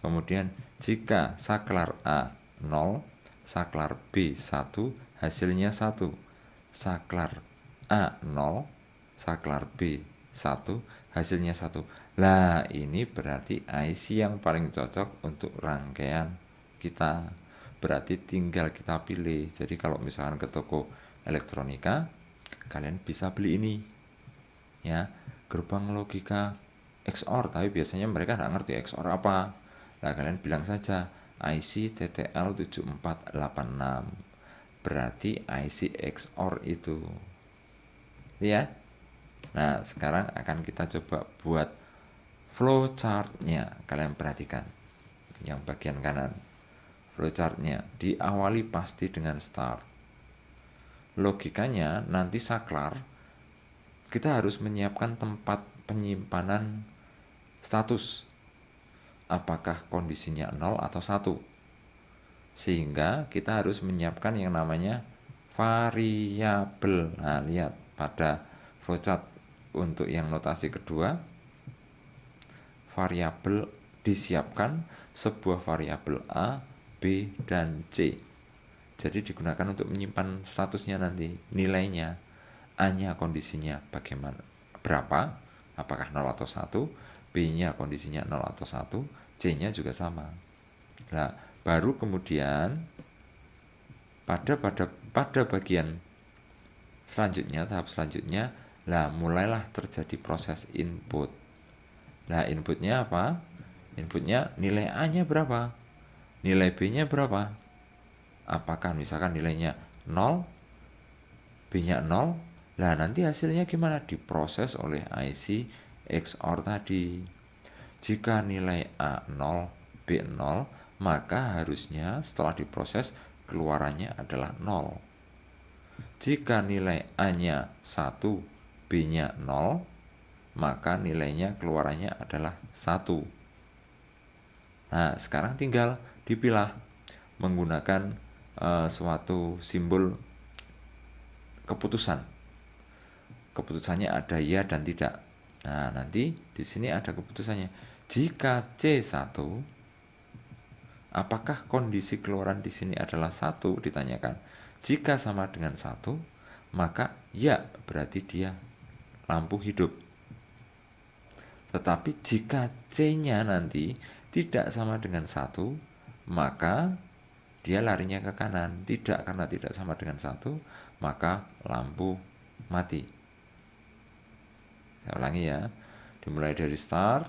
Kemudian jika saklar A 0, saklar B 1, hasilnya 1. Saklar A 0, saklar B 1, hasilnya 1. Lah, ini berarti IC yang paling cocok untuk rangkaian kita. Berarti tinggal kita pilih. Jadi kalau misalkan ke toko elektronika, kalian bisa beli ini. Ya, gerbang logika XOR tapi biasanya mereka nggak ngerti XOR apa nah kalian bilang saja IC TTL 7486 berarti IC XOR itu ya nah sekarang akan kita coba buat flowchartnya kalian perhatikan yang bagian kanan flowchartnya diawali pasti dengan start logikanya nanti saklar kita harus menyiapkan tempat penyimpanan status apakah kondisinya 0 atau 1 sehingga kita harus menyiapkan yang namanya variabel nah lihat pada flowchart untuk yang notasi kedua variabel disiapkan sebuah variabel A, B, dan C jadi digunakan untuk menyimpan statusnya nanti nilainya A nya kondisinya bagaimana berapa apakah 0 atau 1 B-nya kondisinya 0 atau 1, C-nya juga sama. Nah, baru kemudian pada pada pada bagian selanjutnya tahap selanjutnya lah mulailah terjadi proses input nah inputnya apa inputnya nilai a nya berapa nilai b nya berapa apakah misalkan nilainya 0 b nya 0 lah nanti hasilnya gimana diproses oleh IC XOR tadi. Jika nilai A 0, B 0, maka harusnya setelah diproses keluarannya adalah 0. Jika nilai A-nya 1, B-nya 0, maka nilainya keluarannya adalah 1. Nah, sekarang tinggal dipilah menggunakan e, suatu simbol keputusan. Keputusannya ada ya dan tidak. Nah, nanti di sini ada keputusannya. Jika C1 apakah kondisi keluaran di sini adalah satu ditanyakan. Jika sama dengan satu, maka ya berarti dia lampu hidup. Tetapi jika C-nya nanti tidak sama dengan satu, maka dia larinya ke kanan. Tidak karena tidak sama dengan satu, maka lampu mati. Saya ulangi ya. Dimulai dari start,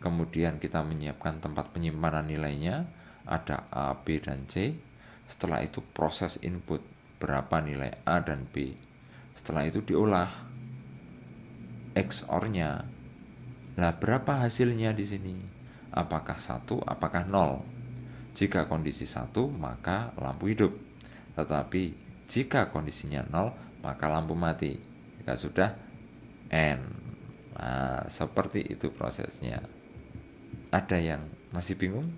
kemudian kita menyiapkan tempat penyimpanan nilainya, ada A, B, dan C. Setelah itu proses input, berapa nilai A dan B. Setelah itu diolah XOR-nya. Nah, berapa hasilnya di sini? Apakah satu, apakah nol? Jika kondisi satu, maka lampu hidup. Tetapi jika kondisinya nol, maka lampu mati. Jika sudah, N. Nah, seperti itu prosesnya. Ada yang masih bingung?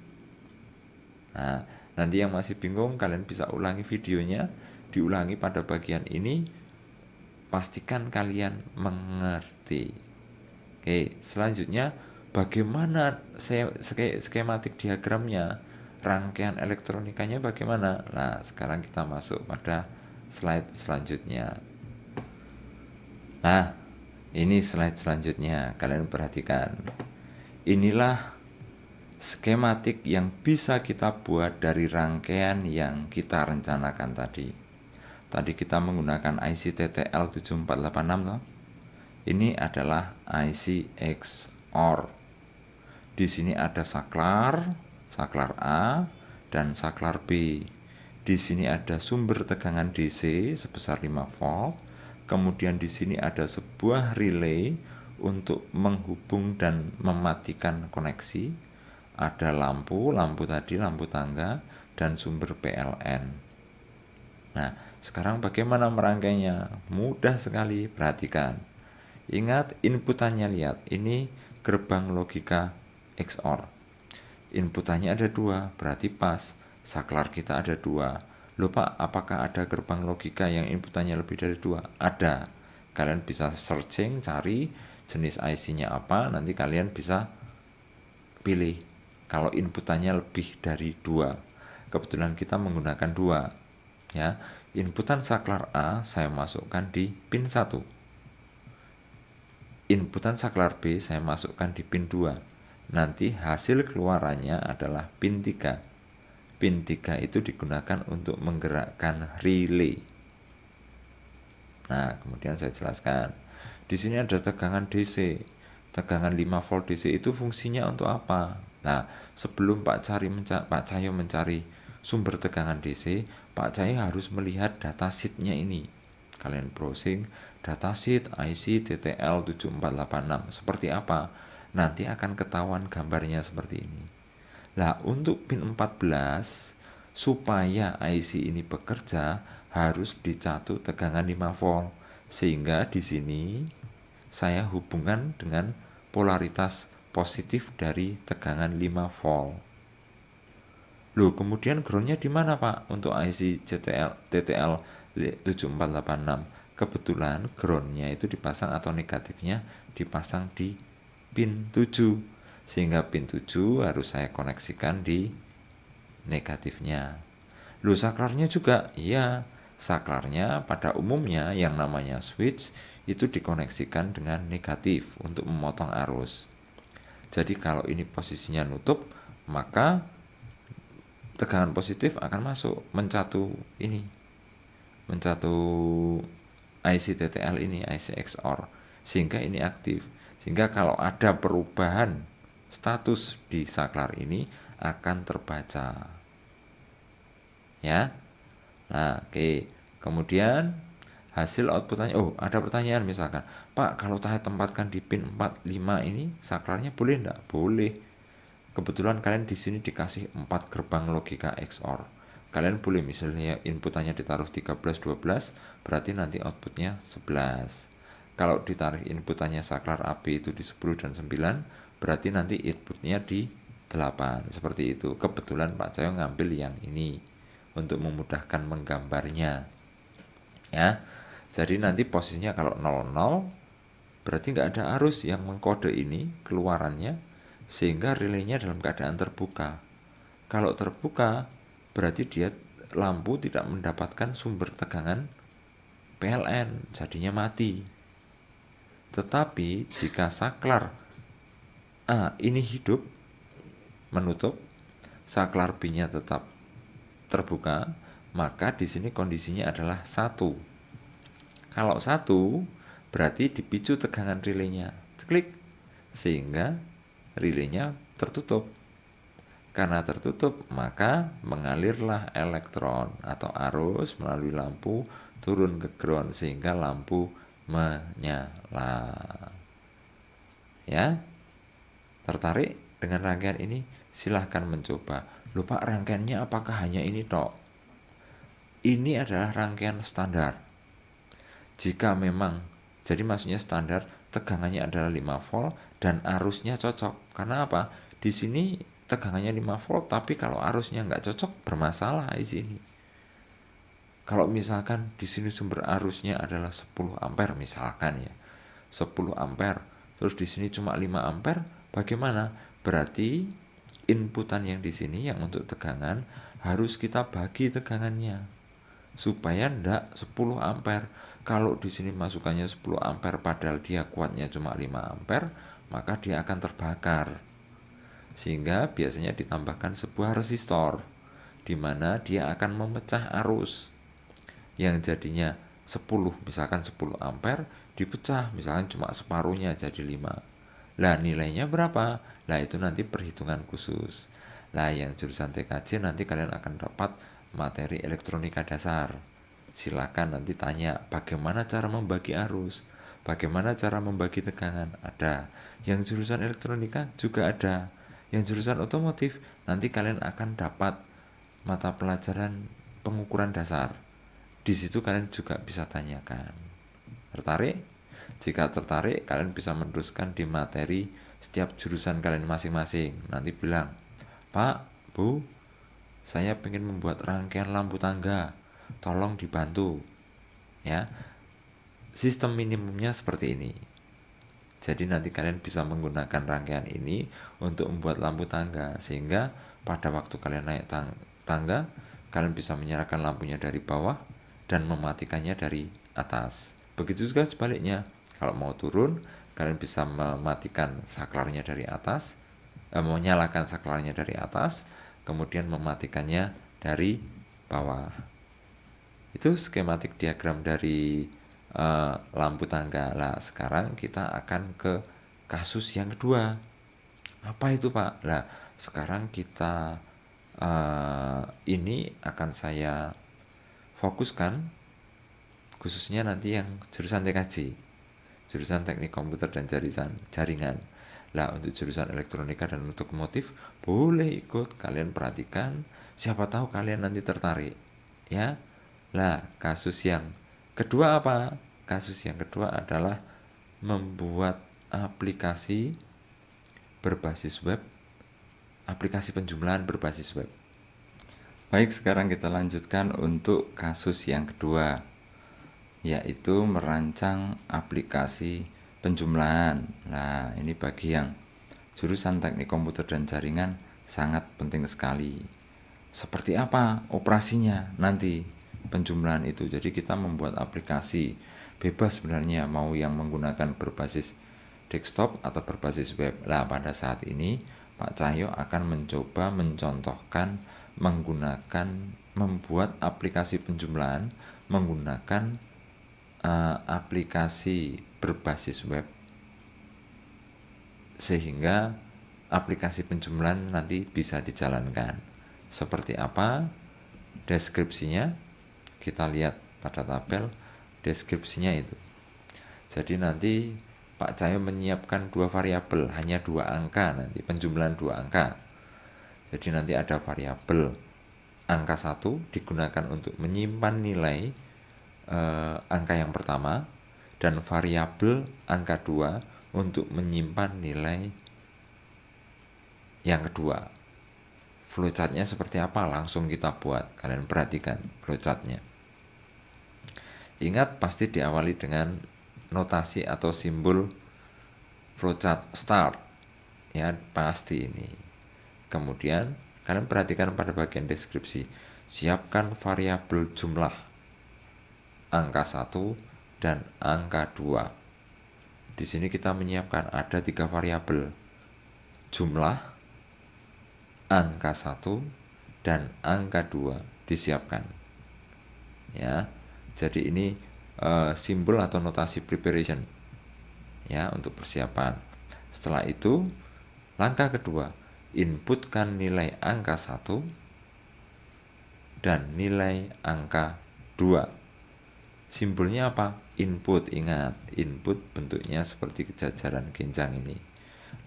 Nah, nanti yang masih bingung kalian bisa ulangi videonya, diulangi pada bagian ini. Pastikan kalian mengerti. Oke, selanjutnya bagaimana skematik diagramnya, rangkaian elektronikanya bagaimana? Nah, sekarang kita masuk pada slide selanjutnya. Nah, ini slide selanjutnya, kalian perhatikan. Inilah skematik yang bisa kita buat dari rangkaian yang kita rencanakan tadi. Tadi kita menggunakan IC TTL7486 Ini adalah IC XOR. Di sini ada saklar, saklar A dan saklar B. Di sini ada sumber tegangan DC sebesar 5 volt Kemudian di sini ada sebuah relay untuk menghubung dan mematikan koneksi. Ada lampu, lampu tadi, lampu tangga, dan sumber PLN. Nah, sekarang bagaimana merangkainya? Mudah sekali, perhatikan. Ingat inputannya lihat, ini gerbang logika XOR. Inputannya ada dua, berarti pas. Saklar kita ada dua, Loh Pak, apakah ada gerbang logika yang inputannya lebih dari dua? Ada. Kalian bisa searching, cari jenis IC-nya apa, nanti kalian bisa pilih kalau inputannya lebih dari dua. Kebetulan kita menggunakan dua. Ya, inputan saklar A saya masukkan di pin 1. Inputan saklar B saya masukkan di pin 2. Nanti hasil keluarannya adalah pin 3 pin 3 itu digunakan untuk menggerakkan relay. Nah, kemudian saya jelaskan. Di sini ada tegangan DC. Tegangan 5 volt DC itu fungsinya untuk apa? Nah, sebelum Pak Cari menca Pak Cahyo mencari sumber tegangan DC, Pak Cahyo harus melihat datasheetnya ini. Kalian browsing datasheet IC TTL 7486 seperti apa? Nanti akan ketahuan gambarnya seperti ini. Nah, untuk pin 14 supaya IC ini bekerja harus dicatu tegangan 5 volt. Sehingga di sini saya hubungan dengan polaritas positif dari tegangan 5 volt. Loh, kemudian groundnya di mana Pak untuk IC CTL, TTL 7486? Kebetulan groundnya itu dipasang atau negatifnya dipasang di pin 7 sehingga pin 7 harus saya koneksikan di negatifnya. Lu saklarnya juga, iya. Saklarnya pada umumnya yang namanya switch itu dikoneksikan dengan negatif untuk memotong arus. Jadi kalau ini posisinya nutup, maka tegangan positif akan masuk mencatu ini. Mencatu IC TTL ini, IC XOR sehingga ini aktif. Sehingga kalau ada perubahan status di saklar ini akan terbaca. Ya. Nah, oke. Okay. Kemudian hasil outputnya. oh, ada pertanyaan misalkan, "Pak, kalau saya tempatkan di pin 45 ini saklarnya boleh enggak?" Boleh. Kebetulan kalian di sini dikasih 4 gerbang logika XOR. Kalian boleh misalnya inputannya ditaruh 13 12, berarti nanti outputnya 11. Kalau ditarik inputannya saklar AB itu di 10 dan 9, berarti nanti inputnya di 8 seperti itu kebetulan Pak Cahyo ngambil yang ini untuk memudahkan menggambarnya ya jadi nanti posisinya kalau 00 berarti nggak ada arus yang mengkode ini keluarannya sehingga relaynya dalam keadaan terbuka kalau terbuka berarti dia lampu tidak mendapatkan sumber tegangan PLN jadinya mati tetapi jika saklar A ini hidup menutup, saklar B-nya tetap terbuka, maka di sini kondisinya adalah satu. Kalau satu, berarti dipicu tegangan relaynya. Klik, sehingga relaynya tertutup. Karena tertutup, maka mengalirlah elektron atau arus melalui lampu turun ke ground sehingga lampu menyala. Ya, Tertarik dengan rangkaian ini? Silahkan mencoba. Lupa rangkaiannya apakah hanya ini tok? Ini adalah rangkaian standar. Jika memang, jadi maksudnya standar, tegangannya adalah 5 volt dan arusnya cocok. Karena apa? Di sini tegangannya 5 volt, tapi kalau arusnya nggak cocok, bermasalah di sini. Kalau misalkan di sini sumber arusnya adalah 10 ampere misalkan ya. 10 ampere, terus di sini cuma 5 ampere, Bagaimana? Berarti inputan yang di sini yang untuk tegangan harus kita bagi tegangannya supaya ndak 10 ampere. Kalau di sini masukannya 10 ampere padahal dia kuatnya cuma 5 ampere, maka dia akan terbakar. Sehingga biasanya ditambahkan sebuah resistor di mana dia akan memecah arus yang jadinya 10 misalkan 10 ampere dipecah misalkan cuma separuhnya jadi 5 lah nilainya berapa? Lah itu nanti perhitungan khusus. Lah yang jurusan TKJ nanti kalian akan dapat materi elektronika dasar. Silakan nanti tanya bagaimana cara membagi arus, bagaimana cara membagi tegangan ada. Yang jurusan elektronika juga ada. Yang jurusan otomotif nanti kalian akan dapat mata pelajaran pengukuran dasar. Di situ kalian juga bisa tanyakan. Tertarik? Jika tertarik, kalian bisa meneruskan di materi setiap jurusan kalian masing-masing. Nanti bilang, Pak, Bu, saya ingin membuat rangkaian lampu tangga. Tolong dibantu. Ya, sistem minimumnya seperti ini. Jadi nanti kalian bisa menggunakan rangkaian ini untuk membuat lampu tangga sehingga pada waktu kalian naik tangga kalian bisa menyerahkan lampunya dari bawah dan mematikannya dari atas. Begitu juga sebaliknya. Kalau mau turun, kalian bisa mematikan saklarnya dari atas, eh, menyalakan saklarnya dari atas, kemudian mematikannya dari bawah. Itu skematik diagram dari eh, lampu tangga. Lah, sekarang kita akan ke kasus yang kedua. Apa itu, Pak? Nah, sekarang kita uh, ini akan saya fokuskan khususnya nanti yang jurusan TKJ jurusan teknik komputer dan jaringan jaringan lah untuk jurusan elektronika dan untuk motif boleh ikut kalian perhatikan siapa tahu kalian nanti tertarik ya lah kasus yang kedua apa kasus yang kedua adalah membuat aplikasi berbasis web aplikasi penjumlahan berbasis web baik sekarang kita lanjutkan untuk kasus yang kedua yaitu merancang aplikasi penjumlahan. Nah, ini bagi yang jurusan teknik komputer dan jaringan sangat penting sekali. Seperti apa operasinya nanti penjumlahan itu? Jadi kita membuat aplikasi bebas sebenarnya mau yang menggunakan berbasis desktop atau berbasis web. Nah, pada saat ini Pak Cahyo akan mencoba mencontohkan menggunakan membuat aplikasi penjumlahan menggunakan uh, aplikasi berbasis web sehingga aplikasi penjumlahan nanti bisa dijalankan. Seperti apa deskripsinya? Kita lihat pada tabel deskripsinya itu. Jadi nanti Pak Cahyo menyiapkan dua variabel, hanya dua angka nanti, penjumlahan dua angka. Jadi nanti ada variabel angka satu digunakan untuk menyimpan nilai eh, angka yang pertama dan variabel angka 2 untuk menyimpan nilai yang kedua. Flowchartnya seperti apa langsung kita buat. Kalian perhatikan flowchartnya. Ingat pasti diawali dengan notasi atau simbol flowchart start. Ya, pasti ini. Kemudian kalian perhatikan pada bagian deskripsi. Siapkan variabel jumlah angka 1 dan angka 2. Di sini kita menyiapkan ada tiga variabel. Jumlah, angka 1 dan angka 2 disiapkan. Ya. Jadi ini e, simbol atau notasi preparation. Ya, untuk persiapan. Setelah itu, langkah kedua, inputkan nilai angka 1 dan nilai angka 2 Simbolnya apa? Input, ingat, input bentuknya seperti kejajaran genjang ini.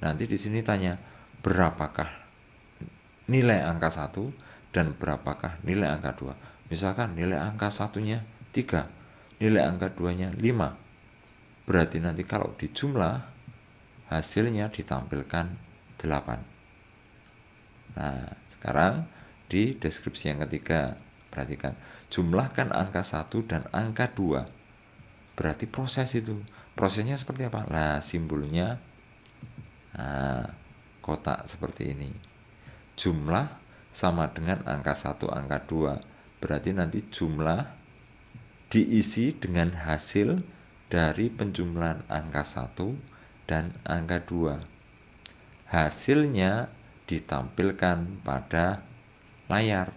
Nanti di sini tanya, berapakah nilai angka 1 dan berapakah nilai angka 2? Misalkan nilai angka satunya 3, nilai angka 2-nya 5. Berarti nanti kalau di jumlah, hasilnya ditampilkan 8. Nah, sekarang di deskripsi yang ketiga, perhatikan jumlahkan angka 1 dan angka 2 berarti proses itu prosesnya seperti apa nah simbolnya nah, kotak seperti ini jumlah sama dengan angka 1 angka 2 berarti nanti jumlah diisi dengan hasil dari penjumlahan angka 1 dan angka 2 hasilnya ditampilkan pada layar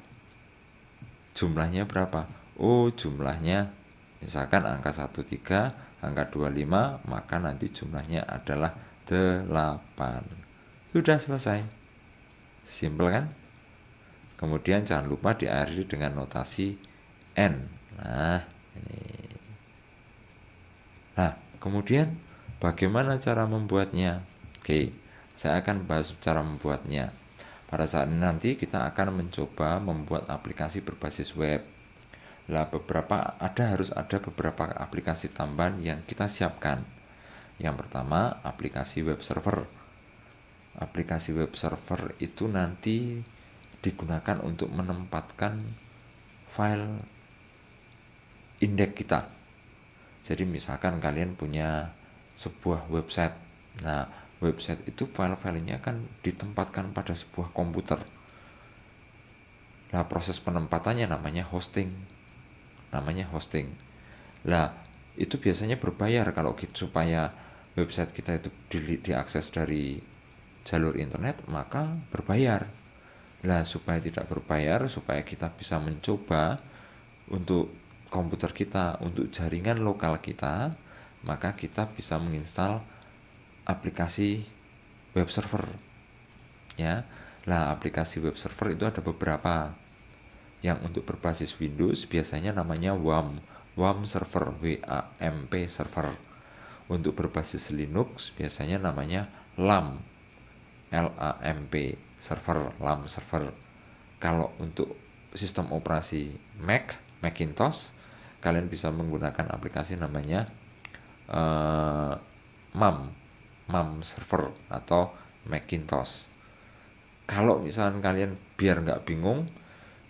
jumlahnya berapa? Oh, jumlahnya misalkan angka 13, angka 25, maka nanti jumlahnya adalah 8. Sudah selesai. Simple kan? Kemudian jangan lupa diakhiri dengan notasi n. Nah, ini. Nah, kemudian bagaimana cara membuatnya? Oke, saya akan bahas cara membuatnya. Pada saat ini nanti kita akan mencoba membuat aplikasi berbasis web. Lah beberapa ada harus ada beberapa aplikasi tambahan yang kita siapkan. Yang pertama, aplikasi web server. Aplikasi web server itu nanti digunakan untuk menempatkan file indeks kita. Jadi misalkan kalian punya sebuah website. Nah, website itu file-filenya akan ditempatkan pada sebuah komputer. Nah, proses penempatannya namanya hosting. Namanya hosting. Nah, itu biasanya berbayar kalau kita, gitu supaya website kita itu di, diakses dari jalur internet, maka berbayar. Nah, supaya tidak berbayar, supaya kita bisa mencoba untuk komputer kita, untuk jaringan lokal kita, maka kita bisa menginstal aplikasi web server. Ya. lah aplikasi web server itu ada beberapa. Yang untuk berbasis Windows biasanya namanya WAM, WAM server, WAMP server. Untuk berbasis Linux biasanya namanya LAM, LAMP server, LAM server. Kalau untuk sistem operasi Mac, Macintosh, kalian bisa menggunakan aplikasi namanya uh, eh, MAM, MAM server atau Macintosh. Kalau misalkan kalian biar nggak bingung,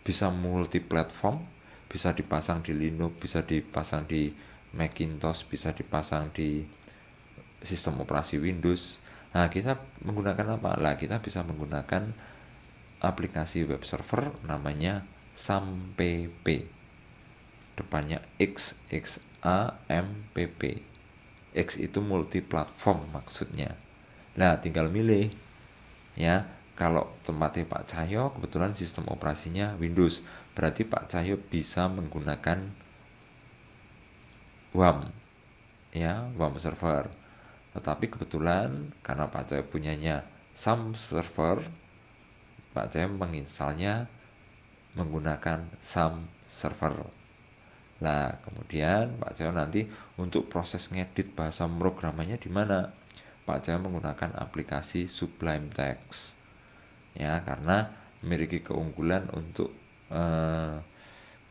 bisa multi platform, bisa dipasang di Linux, bisa dipasang di Macintosh, bisa dipasang di sistem operasi Windows. Nah, kita menggunakan apa? Lah, kita bisa menggunakan aplikasi web server namanya SAMPP. Depannya XXAMPP. X itu multi platform maksudnya. Nah, tinggal milih ya. Kalau tempatnya Pak Cahyo kebetulan sistem operasinya Windows, berarti Pak Cahyo bisa menggunakan WAM ya, WAM server. Tetapi kebetulan karena Pak Cahyo punyanya SAM server, Pak Cahyo menginstalnya menggunakan SAM server. Nah, kemudian Pak Jaya nanti untuk proses ngedit bahasa programannya di mana? Pak Jaya menggunakan aplikasi Sublime Text. Ya, karena memiliki keunggulan untuk eh,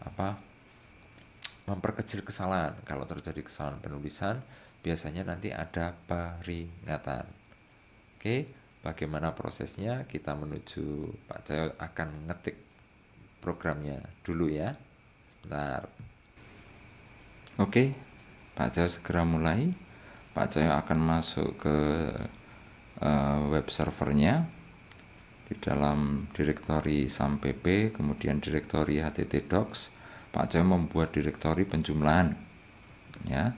apa? memperkecil kesalahan. Kalau terjadi kesalahan penulisan, biasanya nanti ada peringatan. Oke, bagaimana prosesnya? Kita menuju Pak Jaya akan ngetik programnya dulu ya. Sebentar. Oke, Pak Jaya segera mulai. Pak Jaya akan masuk ke uh, web servernya di dalam direktori SAMPP, kemudian direktori httpdocs. Pak Jaya membuat direktori penjumlahan. Ya.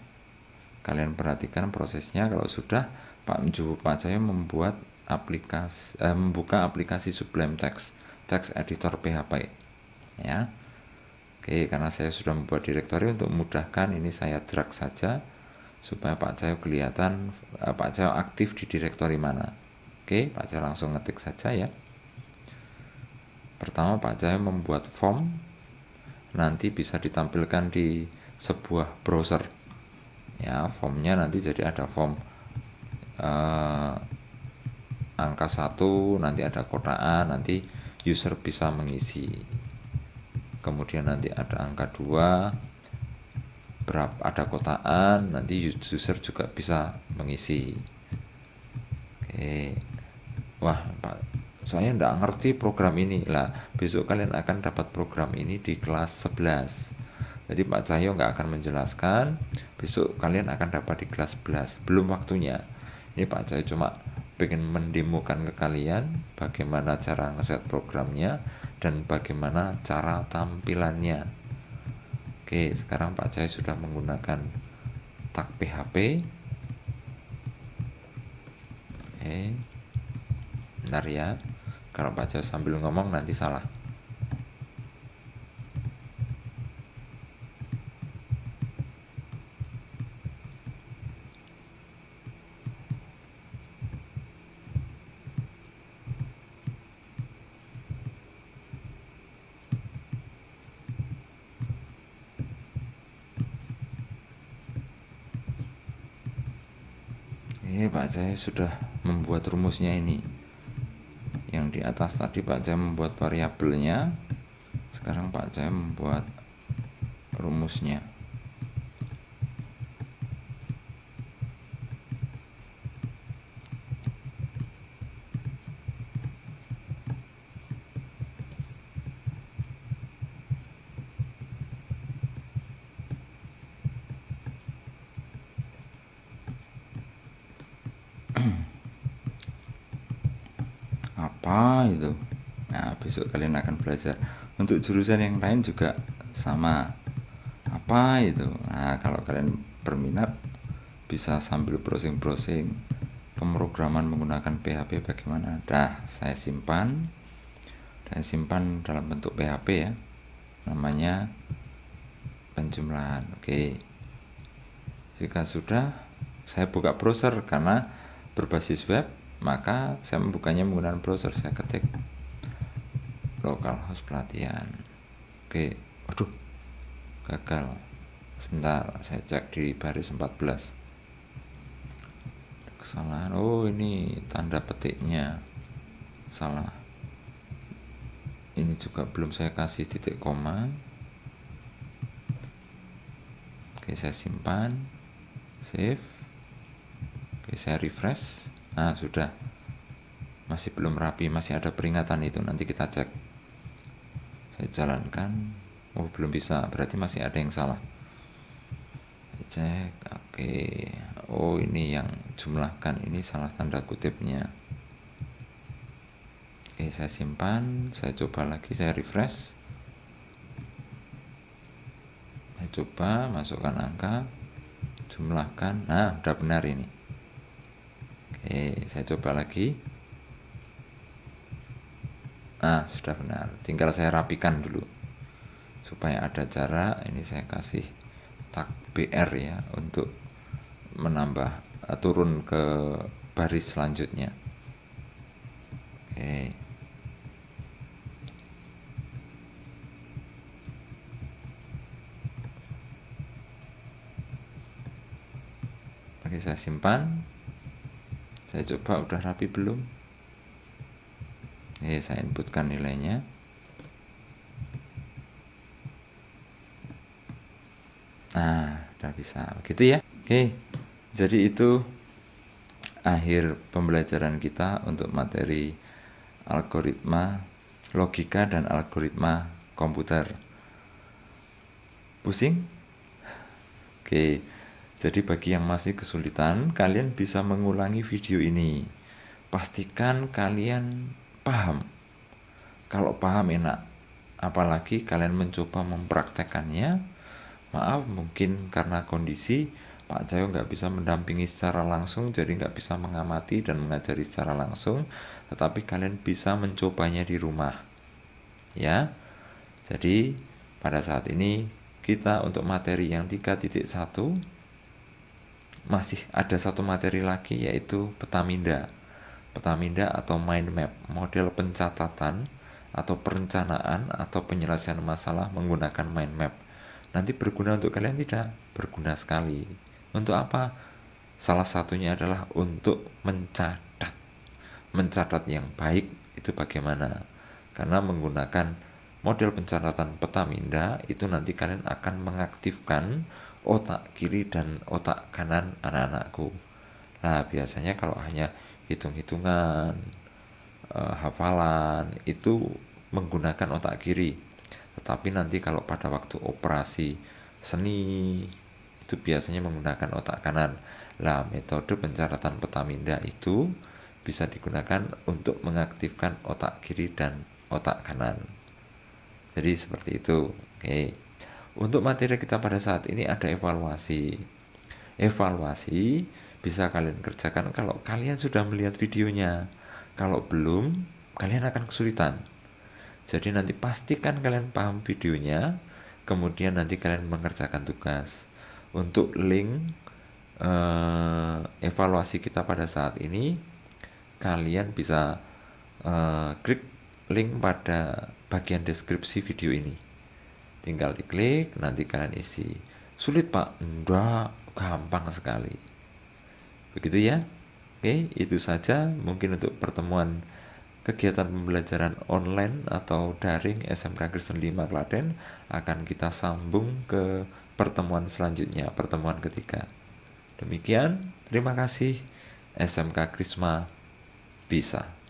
Kalian perhatikan prosesnya kalau sudah Pak Menjubu Pak Jaya membuat aplikasi eh, membuka aplikasi Sublime Text, text editor PHP. Ya. Oke, karena saya sudah membuat direktori untuk memudahkan ini saya drag saja supaya Pak Cahyo kelihatan eh, Pak Cahyo aktif di direktori mana. Oke, Pak Cahyo langsung ngetik saja ya. Pertama Pak Cahyo membuat form nanti bisa ditampilkan di sebuah browser. Ya, formnya nanti jadi ada form eh, angka 1, nanti ada kotaan, nanti user bisa mengisi kemudian nanti ada angka 2 berapa ada kotaan nanti user juga bisa mengisi oke wah saya tidak ngerti program ini lah besok kalian akan dapat program ini di kelas 11 jadi Pak Cahyo nggak akan menjelaskan besok kalian akan dapat di kelas 11 belum waktunya ini Pak Cahyo cuma pengen mendemokan ke kalian bagaimana cara ngeset programnya dan bagaimana cara tampilannya. Oke, sekarang Pak Jai sudah menggunakan tag PHP. Oke, bentar ya. Kalau Pak Jai sambil ngomong nanti salah. ini iya, Pak Jaya sudah membuat rumusnya ini yang di atas tadi Pak Jaya membuat variabelnya sekarang Pak Jaya membuat rumusnya apa itu nah besok kalian akan belajar untuk jurusan yang lain juga sama apa itu nah kalau kalian berminat bisa sambil browsing-browsing pemrograman menggunakan PHP bagaimana dah saya simpan dan simpan dalam bentuk PHP ya namanya penjumlahan oke jika sudah saya buka browser karena berbasis web maka saya membukanya menggunakan browser saya ketik localhost pelatihan B aduh gagal sebentar saya cek di baris 14 kesalahan oh ini tanda petiknya salah ini juga belum saya kasih titik koma oke saya simpan save oke saya refresh nah sudah masih belum rapi masih ada peringatan itu nanti kita cek saya jalankan oh belum bisa berarti masih ada yang salah cek oke oh ini yang jumlahkan ini salah tanda kutipnya oke saya simpan saya coba lagi saya refresh saya coba masukkan angka jumlahkan nah udah benar ini Oke, eh, saya coba lagi. Ah, sudah benar. Tinggal saya rapikan dulu. Supaya ada cara. ini saya kasih tag BR ya untuk menambah eh, turun ke baris selanjutnya. Oke. Oke, saya simpan saya coba udah rapi belum ya saya inputkan nilainya nah udah bisa begitu ya oke jadi itu akhir pembelajaran kita untuk materi algoritma logika dan algoritma komputer pusing oke jadi bagi yang masih kesulitan, kalian bisa mengulangi video ini. Pastikan kalian paham. Kalau paham enak, apalagi kalian mencoba mempraktekannya. Maaf, mungkin karena kondisi Pak Cahyo nggak bisa mendampingi secara langsung, jadi nggak bisa mengamati dan mengajari secara langsung, tetapi kalian bisa mencobanya di rumah. Ya, jadi pada saat ini kita untuk materi yang 3.1 masih ada satu materi lagi yaitu petaminda. Petaminda atau mind map, model pencatatan atau perencanaan atau penyelesaian masalah menggunakan mind map. Nanti berguna untuk kalian tidak? Berguna sekali. Untuk apa? Salah satunya adalah untuk mencatat. Mencatat yang baik itu bagaimana? Karena menggunakan model pencatatan petaminda itu nanti kalian akan mengaktifkan otak kiri dan otak kanan anak-anakku. Nah, biasanya kalau hanya hitung-hitungan, eh, hafalan itu menggunakan otak kiri. Tetapi nanti kalau pada waktu operasi seni itu biasanya menggunakan otak kanan. Lah, metode pencatatan minda itu bisa digunakan untuk mengaktifkan otak kiri dan otak kanan. Jadi seperti itu. Oke. Okay. Untuk materi kita pada saat ini ada evaluasi. Evaluasi bisa kalian kerjakan kalau kalian sudah melihat videonya. Kalau belum, kalian akan kesulitan. Jadi nanti pastikan kalian paham videonya, kemudian nanti kalian mengerjakan tugas. Untuk link eh, evaluasi kita pada saat ini, kalian bisa eh, klik link pada bagian deskripsi video ini tinggal diklik nanti kalian isi sulit pak enggak gampang sekali begitu ya oke itu saja mungkin untuk pertemuan kegiatan pembelajaran online atau daring SMK Kristen 5 Klaten akan kita sambung ke pertemuan selanjutnya, pertemuan ketiga. Demikian, terima kasih. SMK Krisma bisa.